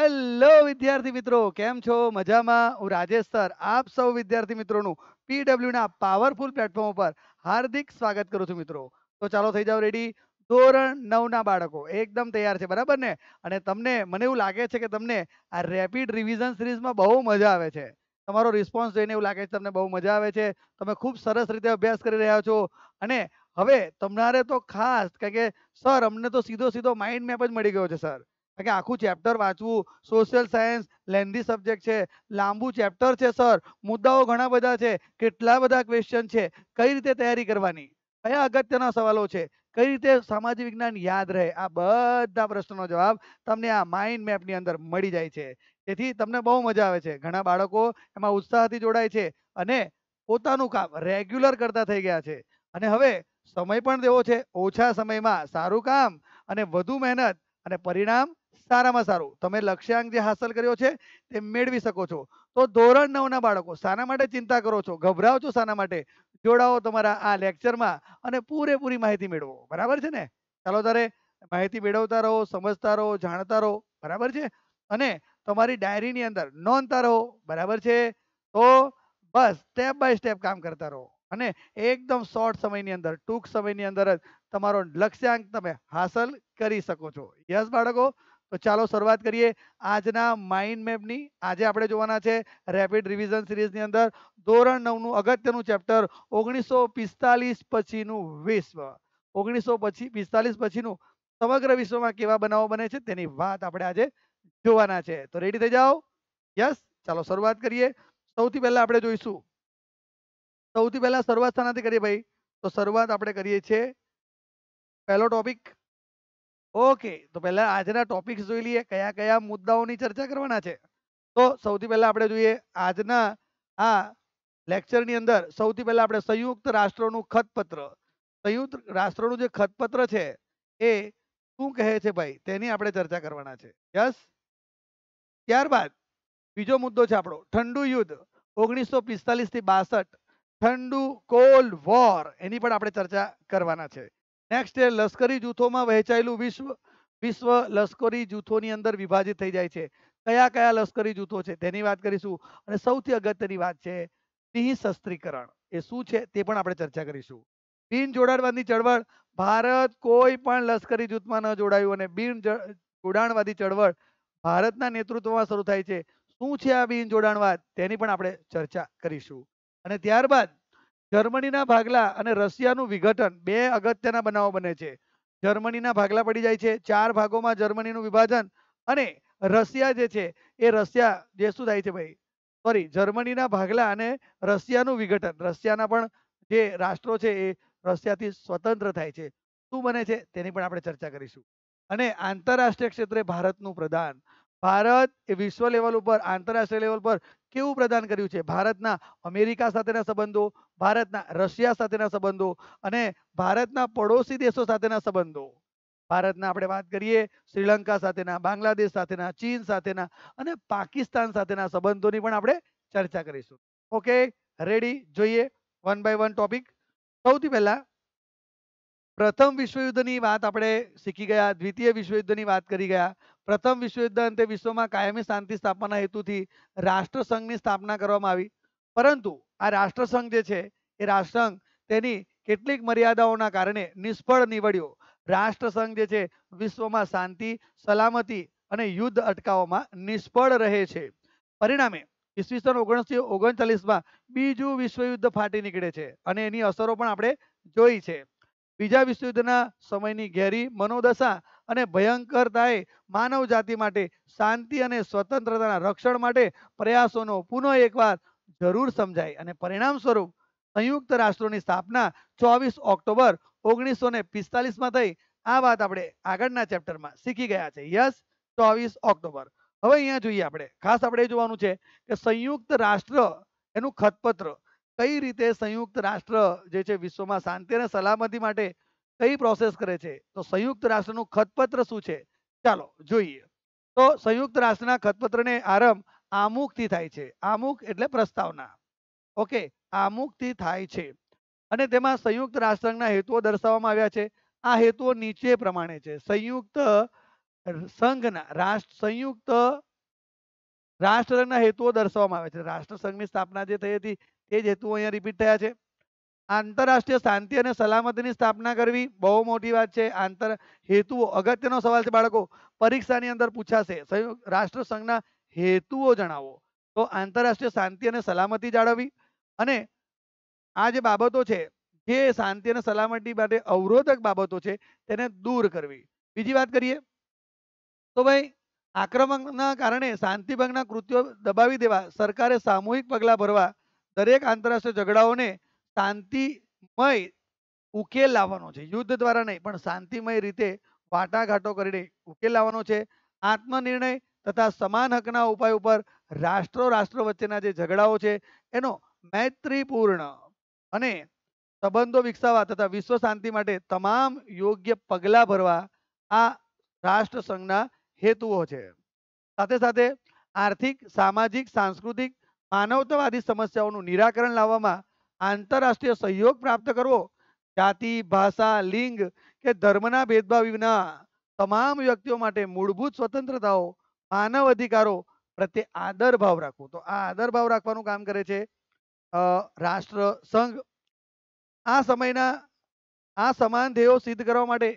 hello વિદ્યાર્થી મિત્રો કેમ છો મજામાં હું રાજેશ સર આપ સૌ વિદ્યાર્થી મિત્રોનું પીડબ્લ્યુના પાવરફુલ પ્લેટફોર્મ ઉપર હાર્દિક સ્વાગત કરું છું મિત્રો તો ચાલો થઈ જાઓ રેડી ધોરણ નવના બાળકો એકદમ તૈયાર છે બરાબર ને અને તમને મને એવું લાગે છે કે તમને આ રેપિડ રિવિઝન સિરીઝમાં બહુ મજા આવે છે તમારો રિસ્પોન્સ જોઈને એવું લાગે છે તમને બહુ મજા આવે છે તમે ખૂબ સરસ રીતે અભ્યાસ કરી રહ્યા છો અને હવે તમારે તો ખાસ કારણ કે સર અમને તો સીધો સીધો માઇન્ડ મેપ જ મળી ગયો છે સર કે આખું ચેપ્ટર વાંચવું સોશિયલ સાયન્સ લેન્ધી સબ્જેક્ટ છે લાંબુ ચેપ્ટર છે સર મુદ્દાઓ ઘણા બધા છે કેટલા બધા ક્વેશ્ચન છે કઈ રીતે તૈયારી કરવાની કયા અગત્યના સવાલો છે કઈ રીતે સામાજિક વિજ્ઞાન યાદ રહે આ બધા પ્રશ્નોનો જવાબ તમને આ માઇન્ડ મેપની અંદર મળી જાય છે તેથી તમને બહુ મજા આવે છે ઘણા બાળકો એમાં ઉત્સાહથી જોડાય છે અને પોતાનું કામ રેગ્યુલર કરતા થઈ ગયા છે અને હવે સમય પણ દેવો છે ઓછા સમયમાં સારું કામ અને વધુ મહેનત અને પરિણામ સારામાં સારું તમે લક્ષ્યાંક જે હાંસલ કર્યો છે તે મેળવી શકો છો તો ધોરણ નવના બાળકો શાના માટે ચિંતા કરો છો ગભરાઓ છો શાના માટે જોડાઓ તમારા આ લેક્ચરમાં અને પૂરેપૂરી માહિતી મેળવો બરાબર છે ને ચાલો તારે માહિતી મેળવતા રહો સમજતા રહો જાણતા રહો બરાબર છે અને તમારી ડાયરીની અંદર નોંધતા રહો બરાબર છે તો બસ સ્ટેપ બાય સ્ટેપ કામ કરતા રહો અને એકદમ શોર્ટ સમયની અંદર ટૂંક સમયની અંદર જ તમારો લક્ષ્યાંક તમે હાંસલ કરી શકો છો યસ બાળકો તો ચાલો શરૂઆત કરીએ આજના માઇન્ડ મેપની આજે આપણે જોવાના છે રેપિડ રિવિઝન સિરીઝની અંદર ધોરણ નવનું અગત્યનું ચેપ્ટર ઓગણીસો પિસ્તાલીસ પછીનું વિશ્વ ઓગણીસો પછી પિસ્તાલીસ પછીનું સમગ્ર વિશ્વમાં કેવા બનાવો બને છે તેની વાત આપણે આજે જોવાના છે તો રેડી થઈ જાઓ યસ ચાલો શરૂઆત કરીએ સૌથી પહેલા આપણે જોઈશું સૌથી પહેલા શરૂઆત શાનાથી કરીએ ભાઈ તો શરૂઆત આપણે કરીએ છીએ પહેલો ટોપિક ઓકે તો પહેલા આજના ટોપિક્સ જોઈ લઈએ કયા કયા મુદ્દાઓની ચર્ચા કરવાના છે તો સૌથી પહેલા આપણે જોઈએ આજના આ લેક્ચરની અંદર સૌથી પહેલા આપણે સંયુક્ત રાષ્ટ્રોનું ખતપત્ર સંયુક્ત રાષ્ટ્રોનું જે ખતપત્ર છે એ શું કહે છે ભાઈ તેની આપણે ચર્ચા કરવાના છે યસ ત્યારબાદ બીજો મુદ્દો છે આપણો ઠંડુ યુદ્ધ ઓગણીસો પિસ્તાલીસ થી બાસઠ ઠંડુ કોલ્ડ વોર એની પણ આપણે ચર્ચા કરવાના છે નેક્સ્ટ છે લશ્કરી જૂથોમાં વહેંચાયેલું વિશ્વ વિશ્વ લશ્કરી જૂથોની અંદર વિભાજિત થઈ જાય છે કયા કયા લશ્કરી જૂથો છે તેની વાત કરીશું અને સૌથી અગત્યની વાત છે સિંહ શસ્ત્રીકરણ એ શું છે તે પણ આપણે ચર્ચા કરીશું બિન જોડાણવાદી ચળવળ ભારત કોઈ પણ લશ્કરી જૂથમાં ન જોડાયું અને બિન જોડાણવાદી ચળવળ ભારતના નેતૃત્વમાં શરૂ થાય છે શું છે આ બિન જોડાણવાદ તેની પણ આપણે ચર્ચા કરીશું અને ત્યારબાદ જર્મનીના ભાગલા અને રશિયાનું વિઘટન બે અગત્યના બનાવો બને છે જર્મનીના ભાગલા પડી જાય છે ચાર ભાગોમાં જર્મનીનું વિભાજન અને રશિયા જે છે એ રશિયા જે શું થાય છે ભાઈ સોરી જર્મનીના ભાગલા અને રશિયાનું વિઘટન રશિયાના પણ જે રાષ્ટ્રો છે એ રશિયાથી સ્વતંત્ર થાય છે શું બને છે તેની પણ આપણે ચર્ચા કરીશું અને આંતરરાષ્ટ્રીય ક્ષેત્રે ભારતનું પ્રદાન ભારત એ વિશ્વ લેવલ ઉપર આંતરરાષ્ટ્રીય લેવલ પર કેવું પ્રદાન કર્યું છે ભારતના અમેરિકા સાથેના સંબંધો ભારતના રશિયા સાથેના સંબંધો અને ભારતના પડોશી દેશો સાથેના સંબંધો ભારતના આપણે વાત કરીએ શ્રીલંકા સાથેના બાંગ્લાદેશ સાથેના ચીન સાથેના અને પાકિસ્તાન સાથેના સંબંધોની પણ આપણે ચર્ચા કરીશું ઓકે રેડી જોઈએ વન બાય વન ટોપિક સૌથી પહેલા પ્રથમ વિશ્વયુદ્ધની વાત આપણે શીખી ગયા દ્વિતીય વિશ્વયુદ્ધની વાત કરી ગયા પ્રથમ વિશ્વયુદ્ધ અંતે વિશ્વમાં કાયમી શાંતિ સ્થાપવાના હેતુથી રાષ્ટ્રસંઘની સ્થાપના કરવામાં આવી પરંતુ આ રાષ્ટ્રસંઘ જે છે એ રાષ્ટ્રસંઘ તેની કેટલીક મર્યાદાઓના કારણે નિષ્ફળ નીવડ્યો રાષ્ટ્રસંઘ જે છે વિશ્વમાં શાંતિ સલામતી અને યુદ્ધ અટકાવવામાં નિષ્ફળ રહે છે પરિણામે ઈસવીસન ઓગણીસો ઓગણચાલીસમાં બીજું વિશ્વયુદ્ધ ફાટી નીકળે છે અને એની અસરો પણ આપણે જોઈ છે બીજા વિશ્વયુદ્ધના સમયની ઘેરી મનોદશા અને ભયંકરતાએ માનવ જાતિ માટે શાંતિ અને સ્વતંત્રતાના રક્ષણ માટે પ્રયાસોનો પુનઃ એકવાર જરૂર સમજાય અને પરિણામ સ્વરૂપ સંયુક્ત રાષ્ટ્રોની સ્થાપના ચોવીસ ઓક્ટોબર ઓગણીસો ને પિસ્તાલીસમાં થઈ આ વાત આપણે આગળના ચેપ્ટરમાં શીખી ગયા છે યસ ચોવીસ ઓક્ટોબર હવે અહીંયા જોઈએ આપણે ખાસ આપણે જોવાનું છે કે સંયુક્ત રાષ્ટ્ર એનું ખતપત્ર કઈ રીતે સંયુક્ત રાષ્ટ્ર જે છે વિશ્વમાં શાંતિ અને સલામતી માટે કઈ પ્રોસેસ કરે છે તો સંયુક્ત રાષ્ટ્રનું ખતપત્ર શું છે ચાલો જોઈએ તો સંયુક્ત રાષ્ટ્રના ખતપત્રને આરંભ આમુખથી થાય છે આમુખ એટલે પ્રસ્તાવના ઓકે આમુખથી થાય છે અને તેમાં સંયુક્ત રાષ્ટ્રના હેતુઓ દર્શાવવામાં આવ્યા છે આ હેતુઓ નીચે પ્રમાણે છે સંયુક્ત સંઘના રાષ્ટ્ર સંયુક્ત રાષ્ટ્રના હેતુઓ દર્શાવવામાં આવે છે રાષ્ટ્ર સંઘની સ્થાપના જે થઈ હતી તે જ હેતુઓ અહીંયા રિપીટ થયા છે આંતરરાષ્ટ્રીય શાંતિ અને સલામતીની સ્થાપના કરવી બહુ મોટી વાત છે આંતર હેતુઓ અગત્યનો સવાલ છે બાળકો પરીક્ષાની અંદર પૂછાશે સંયુક્ત રાષ્ટ્ર હેતુઓ જણાવો તો આંતરરાષ્ટ્રીય શાંતિ અને સલામતી જાળવવી અને આ જે બાબતો છે જે શાંતિ અને સલામતી માટે અવરોધક બાબતો છે તેને દૂર કરવી બીજી વાત કરીએ તો ભાઈ આક્રમણના કારણે શાંતિભંગના કૃત્યો દબાવી દેવા સરકારે સામૂહિક પગલાં ભરવા દરેક આંતરરાષ્ટ્રીય ઝઘડાઓને શાંતિમય ઉકેલ લાવવાનો છે યુદ્ધ દ્વારા નહીં પણ શાંતિમય રીતે વાટાઘાટો કરીને ઉકેલ લાવવાનો છે આત્મનિર્ણય તથા સમાન હકના ઉપાય ઉપર રાષ્ટ્રો રાષ્ટ્રો વચ્ચેના જે ઝઘડાઓ છે એનો મૈત્રીપૂર્ણ અને સંબંધો વિકસાવવા તથા વિશ્વ શાંતિ માટે તમામ યોગ્ય પગલાં ભરવા આ રાષ્ટ્ર સંઘના હેતુઓ છે સાથે સાથે આર્થિક સામાજિક સાંસ્કૃતિક માનવતાવાદી સમસ્યાઓનું નિરાકરણ લાવવામાં આંતરરાષ્ટ્રીય સહયોગ પ્રાપ્ત કરવો જાતિ ભાષા લિંગ કે ધર્મના ભેદભાવ વિના તમામ વ્યક્તિઓ માટે મૂળભૂત સ્વતંત્રતાઓ માનવ અધિકારો પ્રત્યે આદર ભાવ રાખવો તો આ આદર ભાવ રાખવાનું કામ કરે છે રાષ્ટ્ર આ સમયના આ સમાન ધ્યેયો સિદ્ધ કરવા માટે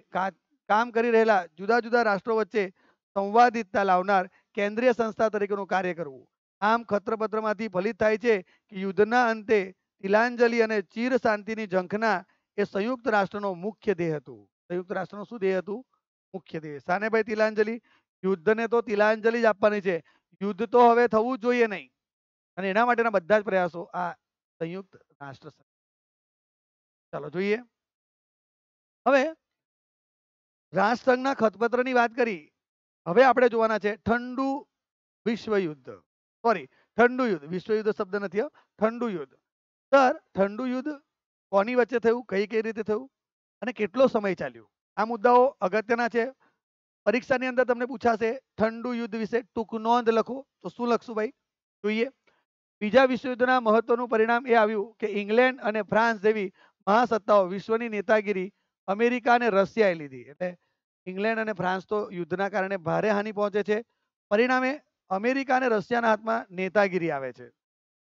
કામ કરી રહેલા જુદા જુદા રાષ્ટ્રો વચ્ચે સંવાદિતતા લાવનાર કેન્દ્રીય સંસ્થા તરીકેનું કાર્ય કરવું આમ ખત્રપત્રમાંથી ફલિત થાય છે કે યુદ્ધના અંતે તિલાંજલિ અને ચીર શાંતિની ઝંખના એ સંયુક્ત રાષ્ટ્રનો મુખ્ય ધ્યેય હતું સંયુક્ત રાષ્ટ્રનું શું ધ્યેય હતું મુખ્ય ધ્યેય સાને ભાઈ તિલાંજલિ યુદ્ધને તો તિલાંજલિ જ આપવાની છે યુદ્ધ તો હવે થવું જોઈએ નહીં અને એના માટેના બધા જ પ્રયાસો આ સંયુક્ત રાષ્ટ્ર ચાલો જોઈએ હવે રાષ્ટ્રસંઘના ખતપત્રની વાત કરી હવે આપણે જોવાના છે ઠંડુ વિશ્વયુદ્ધ સોરી ઠંડુ યુદ્ધ વિશ્વયુદ્ધ શબ્દ નથી ઠંડુ યુદ્ધ સર ઠંડુ યુદ્ધ કોની વચ્ચે થયું કઈ કઈ રીતે થયું અને કેટલો સમય ચાલ્યો આ મુદ્દાઓ અગત્યના છે પરીક્ષાની અંદર તમને પૂછાશે ઠંડુ યુદ્ધ વિશે ટૂંક નોંધ લખો તો શું લખશું ભાઈ જોઈએ બીજા વિશ્વયુદ્ધના મહત્વનું પરિણામ એ આવ્યું કે ઇંગ્લેન્ડ અને ફ્રાન્સ જેવી મહાસત્તાઓ વિશ્વની નેતાગીરી અમેરિકા અને રશિયાએ લીધી એટલે ઇંગ્લેન્ડ અને ફ્રાન્સ તો યુદ્ધના કારણે ભારે હાનિ પહોંચે છે પરિણામે અમેરિકા અને રશિયાના હાથમાં નેતાગીરી આવે છે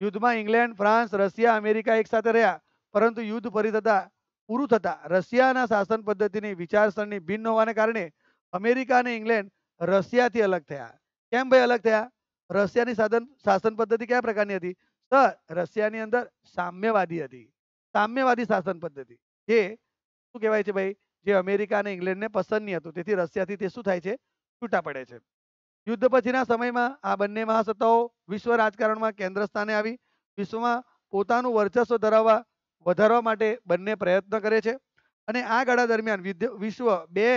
યુદ્ધમાં ઇંગ્લેન્ડ ફ્રાન્સ રશિયા અમેરિકા એકસાથે રહ્યા પરંતુ યુદ્ધ ફરી થતાં પૂરું થતાં રશિયાના શાસન પદ્ધતિની વિચારસરણી ભિન્ન હોવાને કારણે અમેરિકા અને ઇંગ્લેન્ડ રશિયાથી અલગ થયા કેમ ભાઈ અલગ થયા રશિયાની સાધન શાસન પદ્ધતિ કયા પ્રકારની હતી સર રશિયાની અંદર સામ્યવાદી હતી સામ્યવાદી શાસન પદ્ધતિ એ શું કહેવાય છે ભાઈ જે અમેરિકા અને ઇંગ્લેન્ડને પસંદ નહીં હતું તેથી રશિયાથી તે શું થાય છે છૂટા પડે છે યુદ્ધ પછીના સમયમાં આ બંને મહાસત્તાઓ વિશ્વ રાજકારણમાં કેન્દ્ર સ્થાને આવી વિશ્વમાં પોતાનું વર્ચસ્વ ધરાવવા વધારવા માટે બંને પ્રયત્ન કરે છે અને આ ગાળા દરમિયાન વિશ્વ બે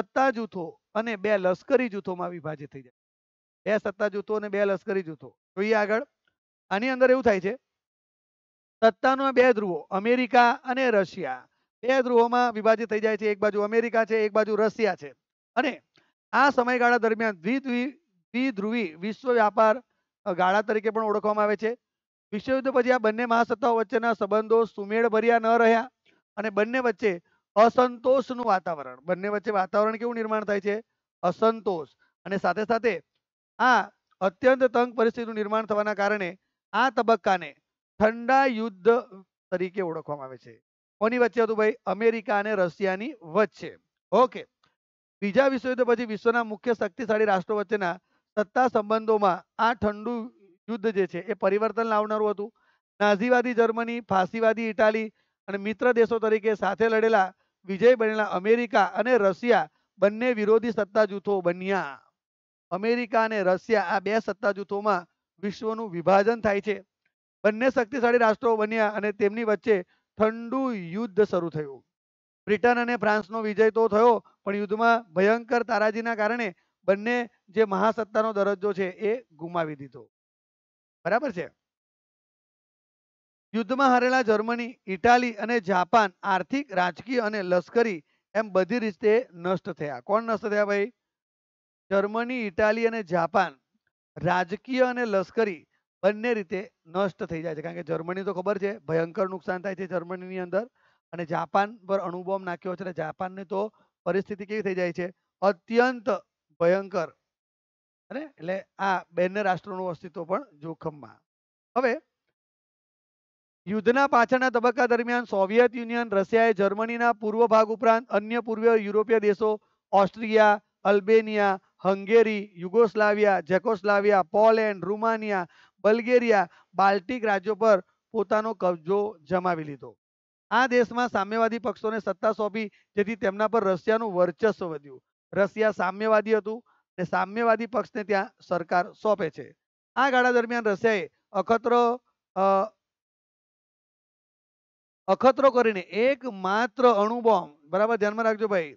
સત્તા જૂથો અને બે લશ્કરી જૂથોમાં વિભાજિત થઈ જાય બે સત્તા જૂથો અને બે લશ્કરી જૂથો જોઈએ આગળ આની અંદર એવું થાય છે સત્તાનો બે ધ્રુવો અમેરિકા અને રશિયા બે ધ્રુવોમાં વિભાજિત થઈ જાય છે એક બાજુ અમેરિકા છે એક બાજુ રશિયા છે અને આ સમયગાળા દરમિયાન દ્વિધ્રુવી વિશ્વ વ્યાપાર ગાળા તરીકે પણ ઓળખવામાં આવે છે વિશ્વયુદ્ધ પછી આ બંને મહાસત્તાઓ વચ્ચેના સંબંધો સુમેળભર્યા ન રહ્યા અને બંને વચ્ચે અસંતોષનું વાતાવરણ બંને વચ્ચે વાતાવરણ કેવું નિર્માણ થાય છે અસંતોષ અને સાથે સાથે આ અત્યંત તંગ પરિસ્થિતિનું નિર્માણ થવાના કારણે આ તબક્કાને ઠંડા યુદ્ધ તરીકે ઓળખવામાં આવે છે કોની વચ્ચે હતું ભાઈ અમેરિકા અને રશિયાની વચ્ચે ઓકે બીજા વિશ્વયુદ્ધ પછી વિશ્વના મુખ્ય શક્તિશાળી રાષ્ટ્રો વચ્ચેના સત્તા સંબંધોમાં આ ઠંડુ યુદ્ધ જે છે એ પરિવર્તન લાવનારું હતું નાઝીવાદી જર્મની ફાંસીવાદી ઇટાલી અને મિત્ર દેશો તરીકે સાથે લડેલા વિજય બનેલા અમેરિકા અને રશિયા બંને વિરોધી સત્તા જૂથો બન્યા અમેરિકા અને રશિયા આ બે સત્તા જૂથોમાં વિશ્વનું વિભાજન થાય છે બંને શક્તિશાળી રાષ્ટ્રો બન્યા અને તેમની વચ્ચે ઠંડુ યુદ્ધ શરૂ થયું બ્રિટન અને ફ્રાન્સનો વિજય તો થયો પણ યુદ્ધમાં ભયંકર તારાજીના કારણે બંને જે મહાસત્તાનો દરજ્જો છે એ ગુમાવી દીધો બરાબર છે યુદ્ધમાં હારેલા જર્મની ઇટાલી અને જાપાન આર્થિક રાજકીય અને લશ્કરી એમ બધી રીતે નષ્ટ થયા કોણ નષ્ટ થયા ભાઈ જર્મની ઇટાલી અને જાપાન રાજકીય અને લશ્કરી બંને રીતે નષ્ટ થઈ જાય છે કારણ કે જર્મની તો ખબર છે ભયંકર નુકસાન થાય છે જર્મનીની અંદર અને જાપાન પર અણુબોમ્બ નાખ્યો છે અને જાપાનની તો પરિસ્થિતિ કેવી થઈ જાય છે અત્યંત ભયંકર એટલે આ બંને રાષ્ટ્રોનું અસ્તિત્વ પણ જોખમમાં હવે યુદ્ધના પાછળના તબક્કા દરમિયાન સોવિયત યુનિયન રશિયાએ જર્મનીના પૂર્વ ભાગ ઉપરાંત અન્ય પૂર્વીય યુરોપીય દેશો Austria Albania Hungary Yugoslavia Czechoslovakia Poland Romania Bulgaria Baltic રાજ્યો પર પોતાનો કબજો જમાવી લીધો આ દેશમાં સામ્યવાદી પક્ષોને સત્તા સોંપી જેથી તેમના પર રશિયાનું વર્ચસ્વ વધ્યું રશિયા સામ્યવાદી હતું ને સામ્યવાદી પક્ષને ત્યાં સરકાર સોંપે છે આ ગાળા દરમિયાન રશિયાએ અખતરો અખતરો કરીને એક માત્ર અણુબોમ્બ બરાબર ધ્યાનમાં રાખજો ભાઈ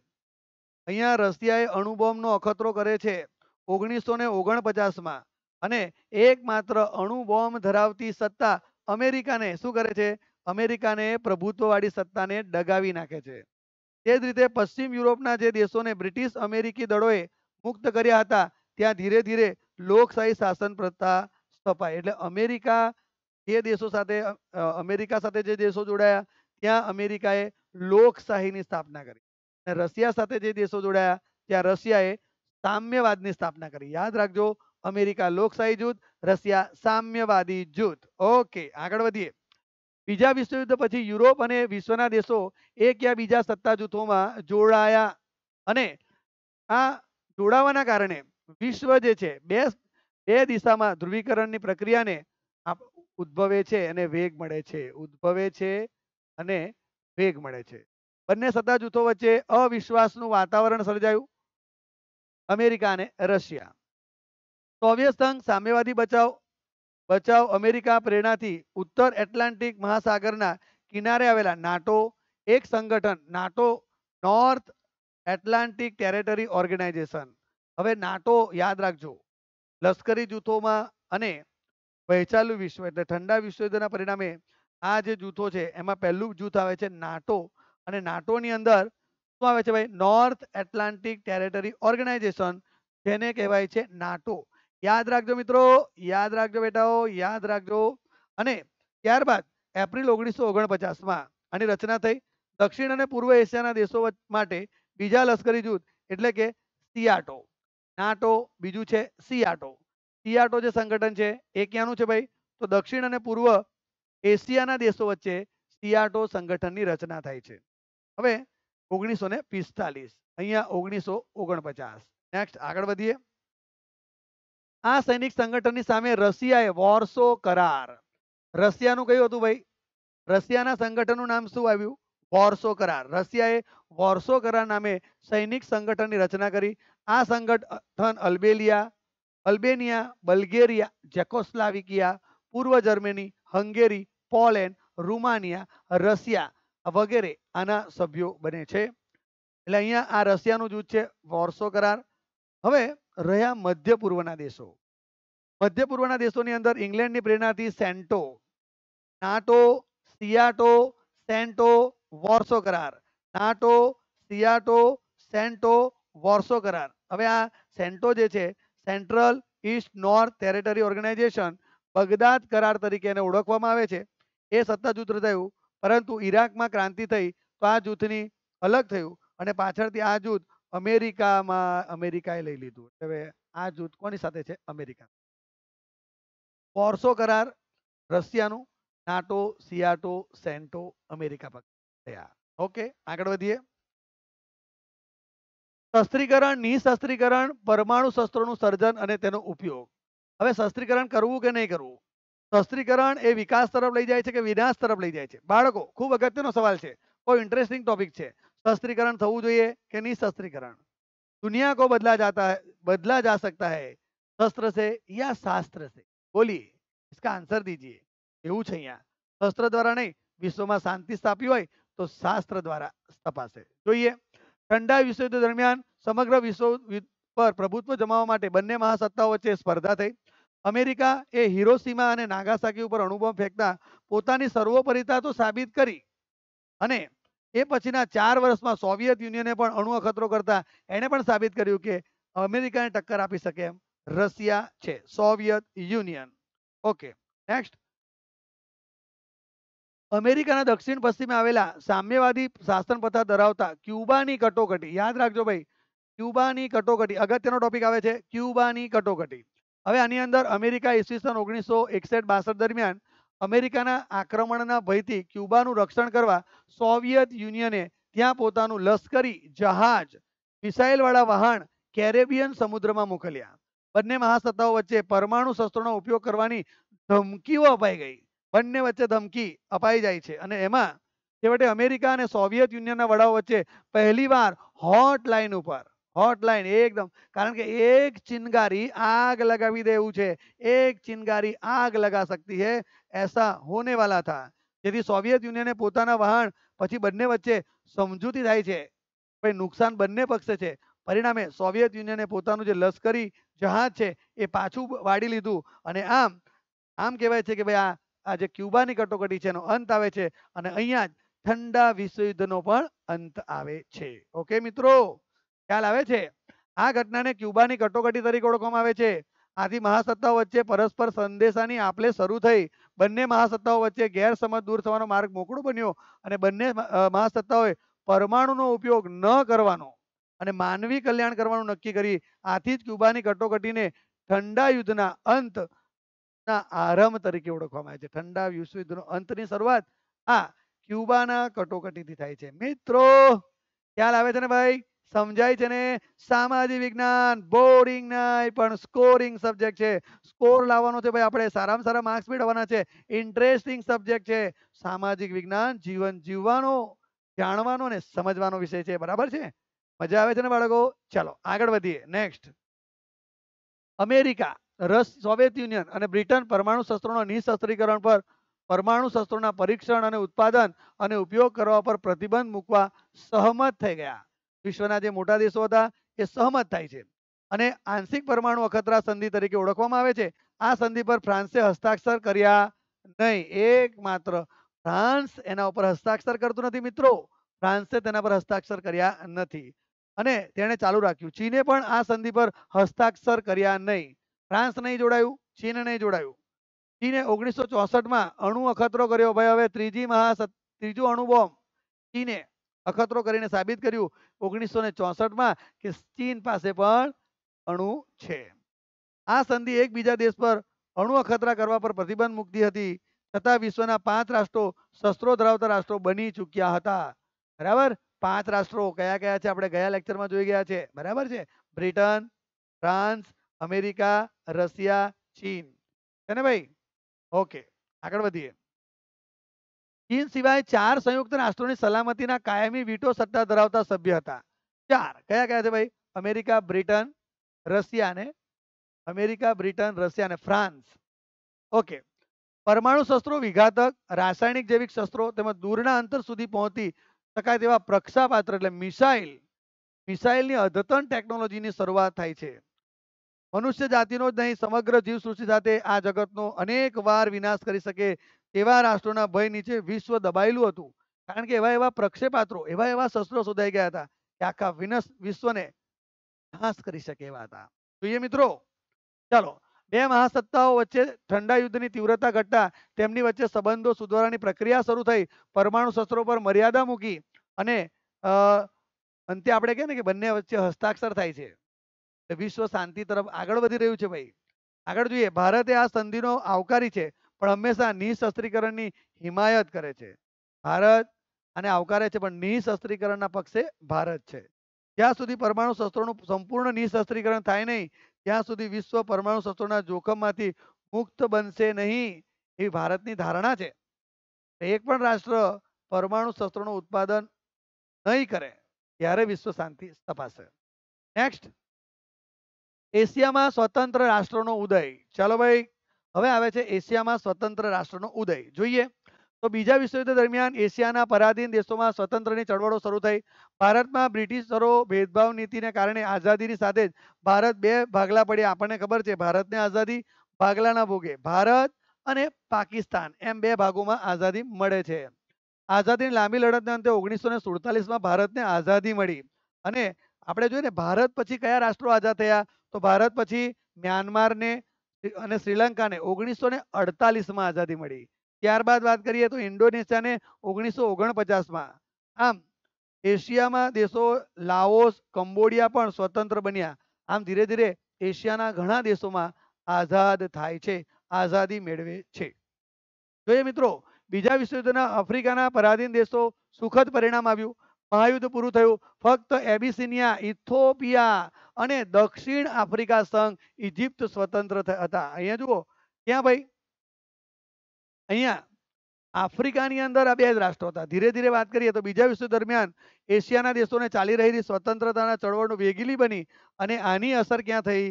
અહીંયા રશિયાએ અણુબોમ્બનો અખતરો કરે છે ઓગણીસો ને ઓગણપચાસમાં અને એકમાત્ર અણુબોમ્બ ધરાવતી સત્તા અમેરિકાને શું કરે છે અમેરિકાને પ્રભુત્વવાળી સત્તાને ડગાવી નાખે છે તે જ રીતે પશ્ચિમ યુરોપના જે દેશોને બ્રિટિશ અમેરિકી દળોએ મુક્ત કર્યા હતા ત્યાં ધીરે ધીરે લોકશાહી શાસન પ્રથા સ્થપાય એટલે અમેરિકા એ દેશો સાથે અમેરિકા સાથે જે દેશો જોડાયા ત્યાં અમેરિકાએ લોકશાહીની સ્થાપના કરી અને રશિયા સાથે જે દેશો જોડાયા ત્યાં રશિયાએ સામ્યવાદની સ્થાપના કરી યાદ રાખજો અમેરિકા લોકશાહી જૂથ રશિયા સામ્યવાદી જૂથ ઓકે આગળ વધીએ બીજા વિશ્વયુદ્ધ પછી યુરોપ અને વિશ્વના દેશો એક યા બીજા સત્તા જૂથોમાં જોડાયા અને આ જોડાવાના કારણે વિશ્વ જે છે બે બે દિશામાં ધ્રુવીકરણની પ્રક્રિયાને ઉદ્ભવે છે અને વેગ મળે છે ઉદ્ભવે છે અને વેગ મળે છે બંને સત્તા જૂથો વચ્ચે અવિશ્વાસનું વાતાવરણ સર્જાયું અમેરિકા અને રશિયા સોવિયત સંઘ સામ્યવાદી બચાવ બચાવ અમેરિકા પ્રેરણાથી ઉત્તર એટલાન્ટિક મહાસાગરના કિનારે આવેલા નાટો એક સંગઠન NATO North Atlantic territory organisation હવે નાટો યાદ રાખજો લશ્કરી જૂથોમાં અને વહેંચાલું વિશ્વ એટલે ઠંડા વિશ્વયુદ્ધના પરિણામે આ જે જૂથો છે એમાં પહેલું જૂથ આવે છે નાટો અને નાટોની અંદર શું આવે છે ભાઈ નોર્થ એટલાન્ટિક ટેરેટરી ઓર્ગેનાઇઝેશન જેને કહેવાય છે નાટો યાદ રાખજો મિત્રો યાદ રાખજો બેટાઓ યાદ રાખજો અને ત્યારબાદ એપ્રિલ ઓગણીસો ઓગણપચાસમાં આની રચના થઈ દક્ષિણ અને પૂર્વ એશિયાના દેશો માટે બીજા લશ્કરી જૂથ એટલે કે સિયાટો નાટો બીજું છે સિયાટો સિયાટો જે સંગઠન છે એ ક્યાંનું છે ભાઈ તો દક્ષિણ અને પૂર્વ એશિયાના દેશો વચ્ચે સિયાટો સંગઠનની રચના થાય છે હવે ઓગણીસો ને પિસ્તાલીસ અહીંયા ઓગણીસો ઓગણપચાસ નેક્સ્ટ આગળ વધીએ આ સૈનિક સંગઠનની સામે રશિયાએ વોર્સો કરાર રશિયાનું કયું હતું ભાઈ રશિયાના સંગઠનનું નામ શું આવ્યું વોર્સો કરાર રશિયાએ વોર્સો કરાર નામે સૈનિક સંગઠનની રચના કરી આ સંગઠન અલ્બેલિયા અલ્બેનિયા બલ્ગેરિયા જેકોસ્લાવિકિયા પૂર્વ Germany Hungary Poland Romania Russia વગેરે આના સભ્યો બને છે એટલે અહીંયા આ રશિયાનું જૂથ છે વોર્સો કરાર હવે રહ્યા મધ્ય પૂર્વના દેશો મધ્ય પૂર્વના દેશોની અંદર ઇંગ્લેન્ડની પ્રેરણાથી સેન્ટો નાટો સિયાટો સેન્ટો વોર્સો કરાર નાટો સિયાટો સેન્ટો વોર્સો કરાર હવે આ સેન્ટો જે છે central east north territory organisation Baghdad કરાર તરીકે એને ઓળખવામાં આવે છે એ સત્તા જૂથ થયું પરંતુ ઈરાકમાં ક્રાંતિ થઈ તો આ જૂથની અલગ થયું અને પાછળથી આ જૂથ અમેરિકામાં અમેરિકાએ લઈ લીધું હવે આ જૂથ કોની સાથે છે અમેરિકા પોર્સો કરાર રશિયાનું નાટો સિયાટો સેન્ટો અમેરિકા થયા ઓકે આગળ વધીએ શસ્ત્રીકરણ નિઃશસ્ત્રીકરણ પરમાણુ શસ્ત્રોનું સર્જન અને તેનો ઉપયોગ હવે શસ્ત્રીકરણ કરવું કે નહીં કરવું શસ્ત્રીકરણ એ વિકાસ તરફ લઈ જાય છે કે વિનાશ તરફ લઈ જાય છે બાળકો ખૂબ અગત્યનો સવાલ છે કોઈ ઇન્ટરેસ્ટિંગ ટોપિક છે शस्त्रीकरण થવું જોઈએ કે નિશસ્ત્રીકરણ દુનિયા કો બદલા જાતા બદલા જા સકતા હે શસ્ત્ર સે યા શાસ્ત્ર સે બોલિए इसका આન્સર દીજીએ એવું છે અહીંયા શસ્ત્ર દ્વારા નહીં વિશ્વમાં શાંતિ સ્થાપી હોય તો શાસ્ત્ર દ્વારા સ્થપાશે જોઈએ ઠંડા વિશ્વયુદ્ધ દરમિયાન સમગ્ર વિશ્વ પર પ્રભુત્વ જમાવવા માટે બંને મહાસત્તાઓ વચ્ચે સ્પર્ધા થઈ અમેરિકા એ હિરોસીમા અને નાગાસાકી ઉપર અણુબોમ્બ ફેંકતા પોતાની સર્વોપરિતા તો સાબિત કરી અને એ પછીના ચાર વર્ષમાં સોવિયત યુનિયને પણ અણુ અખતરો કરતા એને પણ સાબિત કર્યું કે અમેરિકાને ટક્કર આપી શકે એમ રશિયા છે સોવિયત યુનિયન ઓકે નેક્સ્ટ અમેરિકાના દક્ષિણ પશ્ચિમે આવેલા સામ્યવાદી શાસન પ્રથા ધરાવતા ક્યુબાની કટોકટી યાદ રાખજો ભાઈ ક્યુબાની કટોકટી અગત્યનો ટોપિક આવે છે ક્યુબાની કટોકટી હવે આની અંદર અમેરિકા ઈસવીસન ઓગણીસો એકસઠ બાસઠ દરમિયાન અમેરિકાના આક્રમણના ભયથી ક્યુબાનું રક્ષણ કરવા સોવિયત યુનિયને ત્યાં પોતાનું લશ્કરી જહાજ મિસાઇલવાળા વહાણ કેરેબિયન સમુદ્રમાં મોકલ્યા બંને મહાસત્તાઓ વચ્ચે પરમાણુ શસ્ત્રોનો ઉપયોગ કરવાની ધમકીઓ અપાઈ ગઈ બંને વચ્ચે ધમકી અપાઈ જાય છે અને એમાં છેવટે અમેરિકા અને સોવિયત યુનિયનના વડાઓ વચ્ચે પહેલીવાર હોટલાઇન ઉપર હોટલાઈન એકદમ કારણ કે એક चिंगारी आग लगावी દેવું છે એક चिंगारी आग लगा सकती है ऐसा होने वाला था જેથી સોવિયત યુનિયને પોતાના વહાણ પછી બંને વચ્ચે સમજૂતી થાય છે ભાઈ નુકસાન બંને પક્ષે છે પરિણામે સોવિયત યુનિયને પોતાનું જે લશ્કરી જહાજ છે એ પાછું વાળી લીધું અને આમ આમ કહેવાય છે કે ભાઈ આ જે ક્યુબાની કટોકટી છે એનો અંત આવે છે અને અહીંયા ઠંડા વિશ્વયુદ્ધનો પણ અંત આવે છે ઓકે મિત્રો ખ્યાલ આવે છે આ ઘટનાને ક્યુબાની કટોકટી તરીકે ઓળખવામાં આવે છે આથી મહાસત્તાઓ વચ્ચે પરસ્પર સંદેશાની આપલે શરૂ થઈ બંને મહાસત્તાઓ વચ્ચે ગેરસમજ દૂર થવાનો માર્ગ મોકળો બન્યો અને બંને મહાસત્તાઓએ પરમાણુનો ઉપયોગ ન કરવાનો અને માનવી કલ્યાણ કરવાનું નક્કી કરી આથી જ ક્યુબાની કટોકટીને ઠંડા યુદ્ધના અંતના આરંભ તરીકે ઓળખવામાં આવે છે ઠંડા વિશ્વ યુદ્ધનો અંતની શરૂઆત આ ક્યુબાના કટોકટીથી થાય છે મિત્રો ખ્યાલ આવે છે ને ભાઈ સમજાય છે ને સામાજિક વિજ્ઞાન બોરિંગ નહીં પણ સ્કોરિંગ સબ્જેક્ટ છે સ્કોર લાવવાનો છે ભાઈ આપણે સારામાં સારા માર્ક્સ મેળવવાના છે ઇન્ટરેસ્ટિંગ સબ્જેક્ટ છે સામાજિક વિજ્ઞાન જીવન જીવવાનો જાણવાનો ને સમજવાનો વિષય છે બરાબર છે મજા આવે છે ને બાળકો ચાલો આગળ વધીએ નેક્સ્ટ અમેરિકા રસ સોવિયત યુનિયન અને બ્રિટન પરમાણુ શસ્ત્રોના નિઃશસ્ત્રીકરણ પર પરમાણુ શસ્ત્રોના પરીક્ષણ અને ઉત્પાદન અને ઉપયોગ કરવા પર પ્રતિબંધ મૂકવા સહમત થઈ ગયા વિશ્વના જે મોટા દેશો હતા એ સહમત થાય છે અને આંશિક પરમાણુ અખતરા સંધિ તરીકે ઓળખવામાં આવે છે આ સંધિ પર ફ્રાન્સે હસ્તાક્ષર કર્યા નહીં એકમાત્ર ફ્રાન્સ એના ઉપર હસ્તાક્ષર કરતું નથી મિત્રો ફ્રાન્સે તેના પર હસ્તાક્ષર કર્યા નથી અને તેણે ચાલુ રાખ્યું ચીને પણ આ સંધિ પર હસ્તાક્ષર કર્યા નહીં ફ્રાન્સ નહીં જોડાયું ચીન નહીં જોડાયું ચીને ઓગણીસો ચોસઠમાં અણુ અખતરો કર્યો ભાઈ હવે ત્રીજી મહા ત્રીજો અણુ બોમ્બ ચીને અખતરો કરીને સાબિત કર્યું ઓગણીસો ને ચોસઠમાં કે ચીન પાસે પણ અણુ છે આ સંધિ એકબીજા દેશ પર અણુ અખતરા કરવા પર પ્રતિબંધ મૂકતી હતી તથા વિશ્વના પાંચ રાષ્ટ્રો શસ્ત્રો ધરાવતા રાષ્ટ્રો બની ચૂક્યા હતા બરાબર પાંચ રાષ્ટ્રો કયા કયા છે આપણે ગયા લેક્ચરમાં જોઈ ગયા છે બરાબર છે બ્રિટન ફ્રાન્સ અમેરિકા રશિયા ચીન છે ને ભાઈ ઓકે આગળ વધીએ ચીન સિવાય ચાર સંયુક્ત રાષ્ટ્રોની સલામતીના કાયમી વીટો સત્તા ધરાવતા સભ્ય હતા ચાર કયા કયા છે ભાઈ અમેરિકા બ્રિટન રશિયા અને અમેરિકા બ્રિટન રશિયા અને ફ્રાન્સ ઓકે પરમાણુ શસ્ત્રો વિઘાતક રાસાયણિક જૈવિક શસ્ત્રો તેમજ દૂરના અંતર સુધી પહોંચી શકાય તેવા પ્રક્ષાપાત્ર એટલે મિસાઇલ મિસાઇલની અદ્યતન ટેકનોલોજીની શરૂઆત થાય છે મનુષ્ય જાતિનો જ નહીં સમગ્ર જીવસૃષ્ટિ સાથે આ જગતનો અનેક વાર વિનાશ કરી શકે એવા રાષ્ટ્રોના ભય નીચે વિશ્વ દબાયેલું હતું કારણ કે એવા એવા પ્રક્ષેપાત્રો એવા એવા શસ્ત્રો શોધાઈ ગયા હતા કે આખા વિનસ વિશ્વને નાશ કરી શકે એવા હતા જોઈએ મિત્રો ચાલો બે મહાસત્તાઓ વચ્ચે ઠંડા યુદ્ધની તીવ્રતા ઘટતા તેમની વચ્ચે સંબંધો સુધારવાની પ્રક્રિયા શરૂ થઈ પરમાણુ શસ્ત્રો પર મર્યાદા મૂકી અને અંતે આપણે કહીએ ને કે બંને વચ્ચે હસ્તાક્ષર થાય છે વિશ્વ શાંતિ તરફ આગળ વધી રહ્યું છે ભાઈ આગળ જોઈએ ભારતે આ સંધિનો આવકારી છે પણ હંમેશા નિઃશસ્ત્રીકરણની હિમાયત કરે છે ભારત અને આવકારે છે પણ નિઃશસ્ત્રીકરણના પક્ષે ભારત છે જ્યાં સુધી પરમાણુ શસ્ત્રોનું સંપૂર્ણ નિઃશસ્ત્રીકરણ થાય નહીં ત્યાં સુધી વિશ્વ પરમાણુ શસ્ત્રોના જોખમમાંથી મુક્ત બનશે નહીં એવી ભારતની ધારણા છે એક પણ રાષ્ટ્ર પરમાણુ શસ્ત્રોનું ઉત્પાદન નહીં કરે ત્યારે વિશ્વ શાંતિ સ્થપાશે નેક્સ્ટ એશિયામાં સ્વતંત્ર રાષ્ટ્રોનો ઉદય ચાલો ભાઈ હવે આવે છે એશિયામાં સ્વતંત્ર રાષ્ટ્રનો ઉદય જોઈએ તો બીજા વિશ્વયુદ્ધ દરમિયાન એશિયાના પરાધીન દેશોમાં સ્વતંત્રની ચળવળો શરૂ થઈ ભારતમાં બ્રિટિશરો ભેદભાવ નીતિને કારણે આઝાદીની સાથે જ ભારત બે ભાગલા પડ્યા આપણને ખબર છે ભારતને આઝાદી ભાગલાના ભોગે ભારત અને પાકિસ્તાન એમ બે ભાગોમાં આઝાદી મળે છે આઝાદીની લાંબી લડતને અંતે ઓગણીસો ને સુડતાલીસમાં ભારતને આઝાદી મળી અને આપણે જોઈએ ને ભારત પછી કયા રાષ્ટ્રો આઝાદ થયા તો ભારત પછી મ્યાનમારને અને શ્રીલંકાને ઓગણીસો ને અડતાલીસમાં આઝાદી મળી ત્યારબાદ વાત કરીએ તો ઇન્ડોનેશિયાને ઓગણીસો ઓગણપચાસમાં આમ એશિયામાં દેશો લાઓસ કંબોડિયા પણ સ્વતંત્ર બન્યા આમ ધીરે ધીરે એશિયાના ઘણા દેશોમાં આઝાદ થાય છે આઝાદી મેળવે છે જોઈએ મિત્રો બીજા વિશ્વયુદ્ધના આફ્રિકાના પરાધીન દેશો સુખદ પરિણામ આવ્યું મહાયુદ્ધ પૂરું થયું ફક્ત એબિસિનિયા ઇથોપિયા અને દક્ષિણ આફ્રિકા સંઘ ઇજિપ્ત સ્વતંત્ર હતા અહીંયા જુઓ ક્યાં ભાઈ અહીંયા આફ્રિકાની અંદર આ બે જ રાષ્ટ્રો હતા ધીરે ધીરે વાત કરીએ તો બીજા વિશ્વ દરમિયાન એશિયાના દેશોને ચાલી રહેલી સ્વતંત્રતાના ચળવળનું વેગીલી બની અને આની અસર ક્યાં થઈ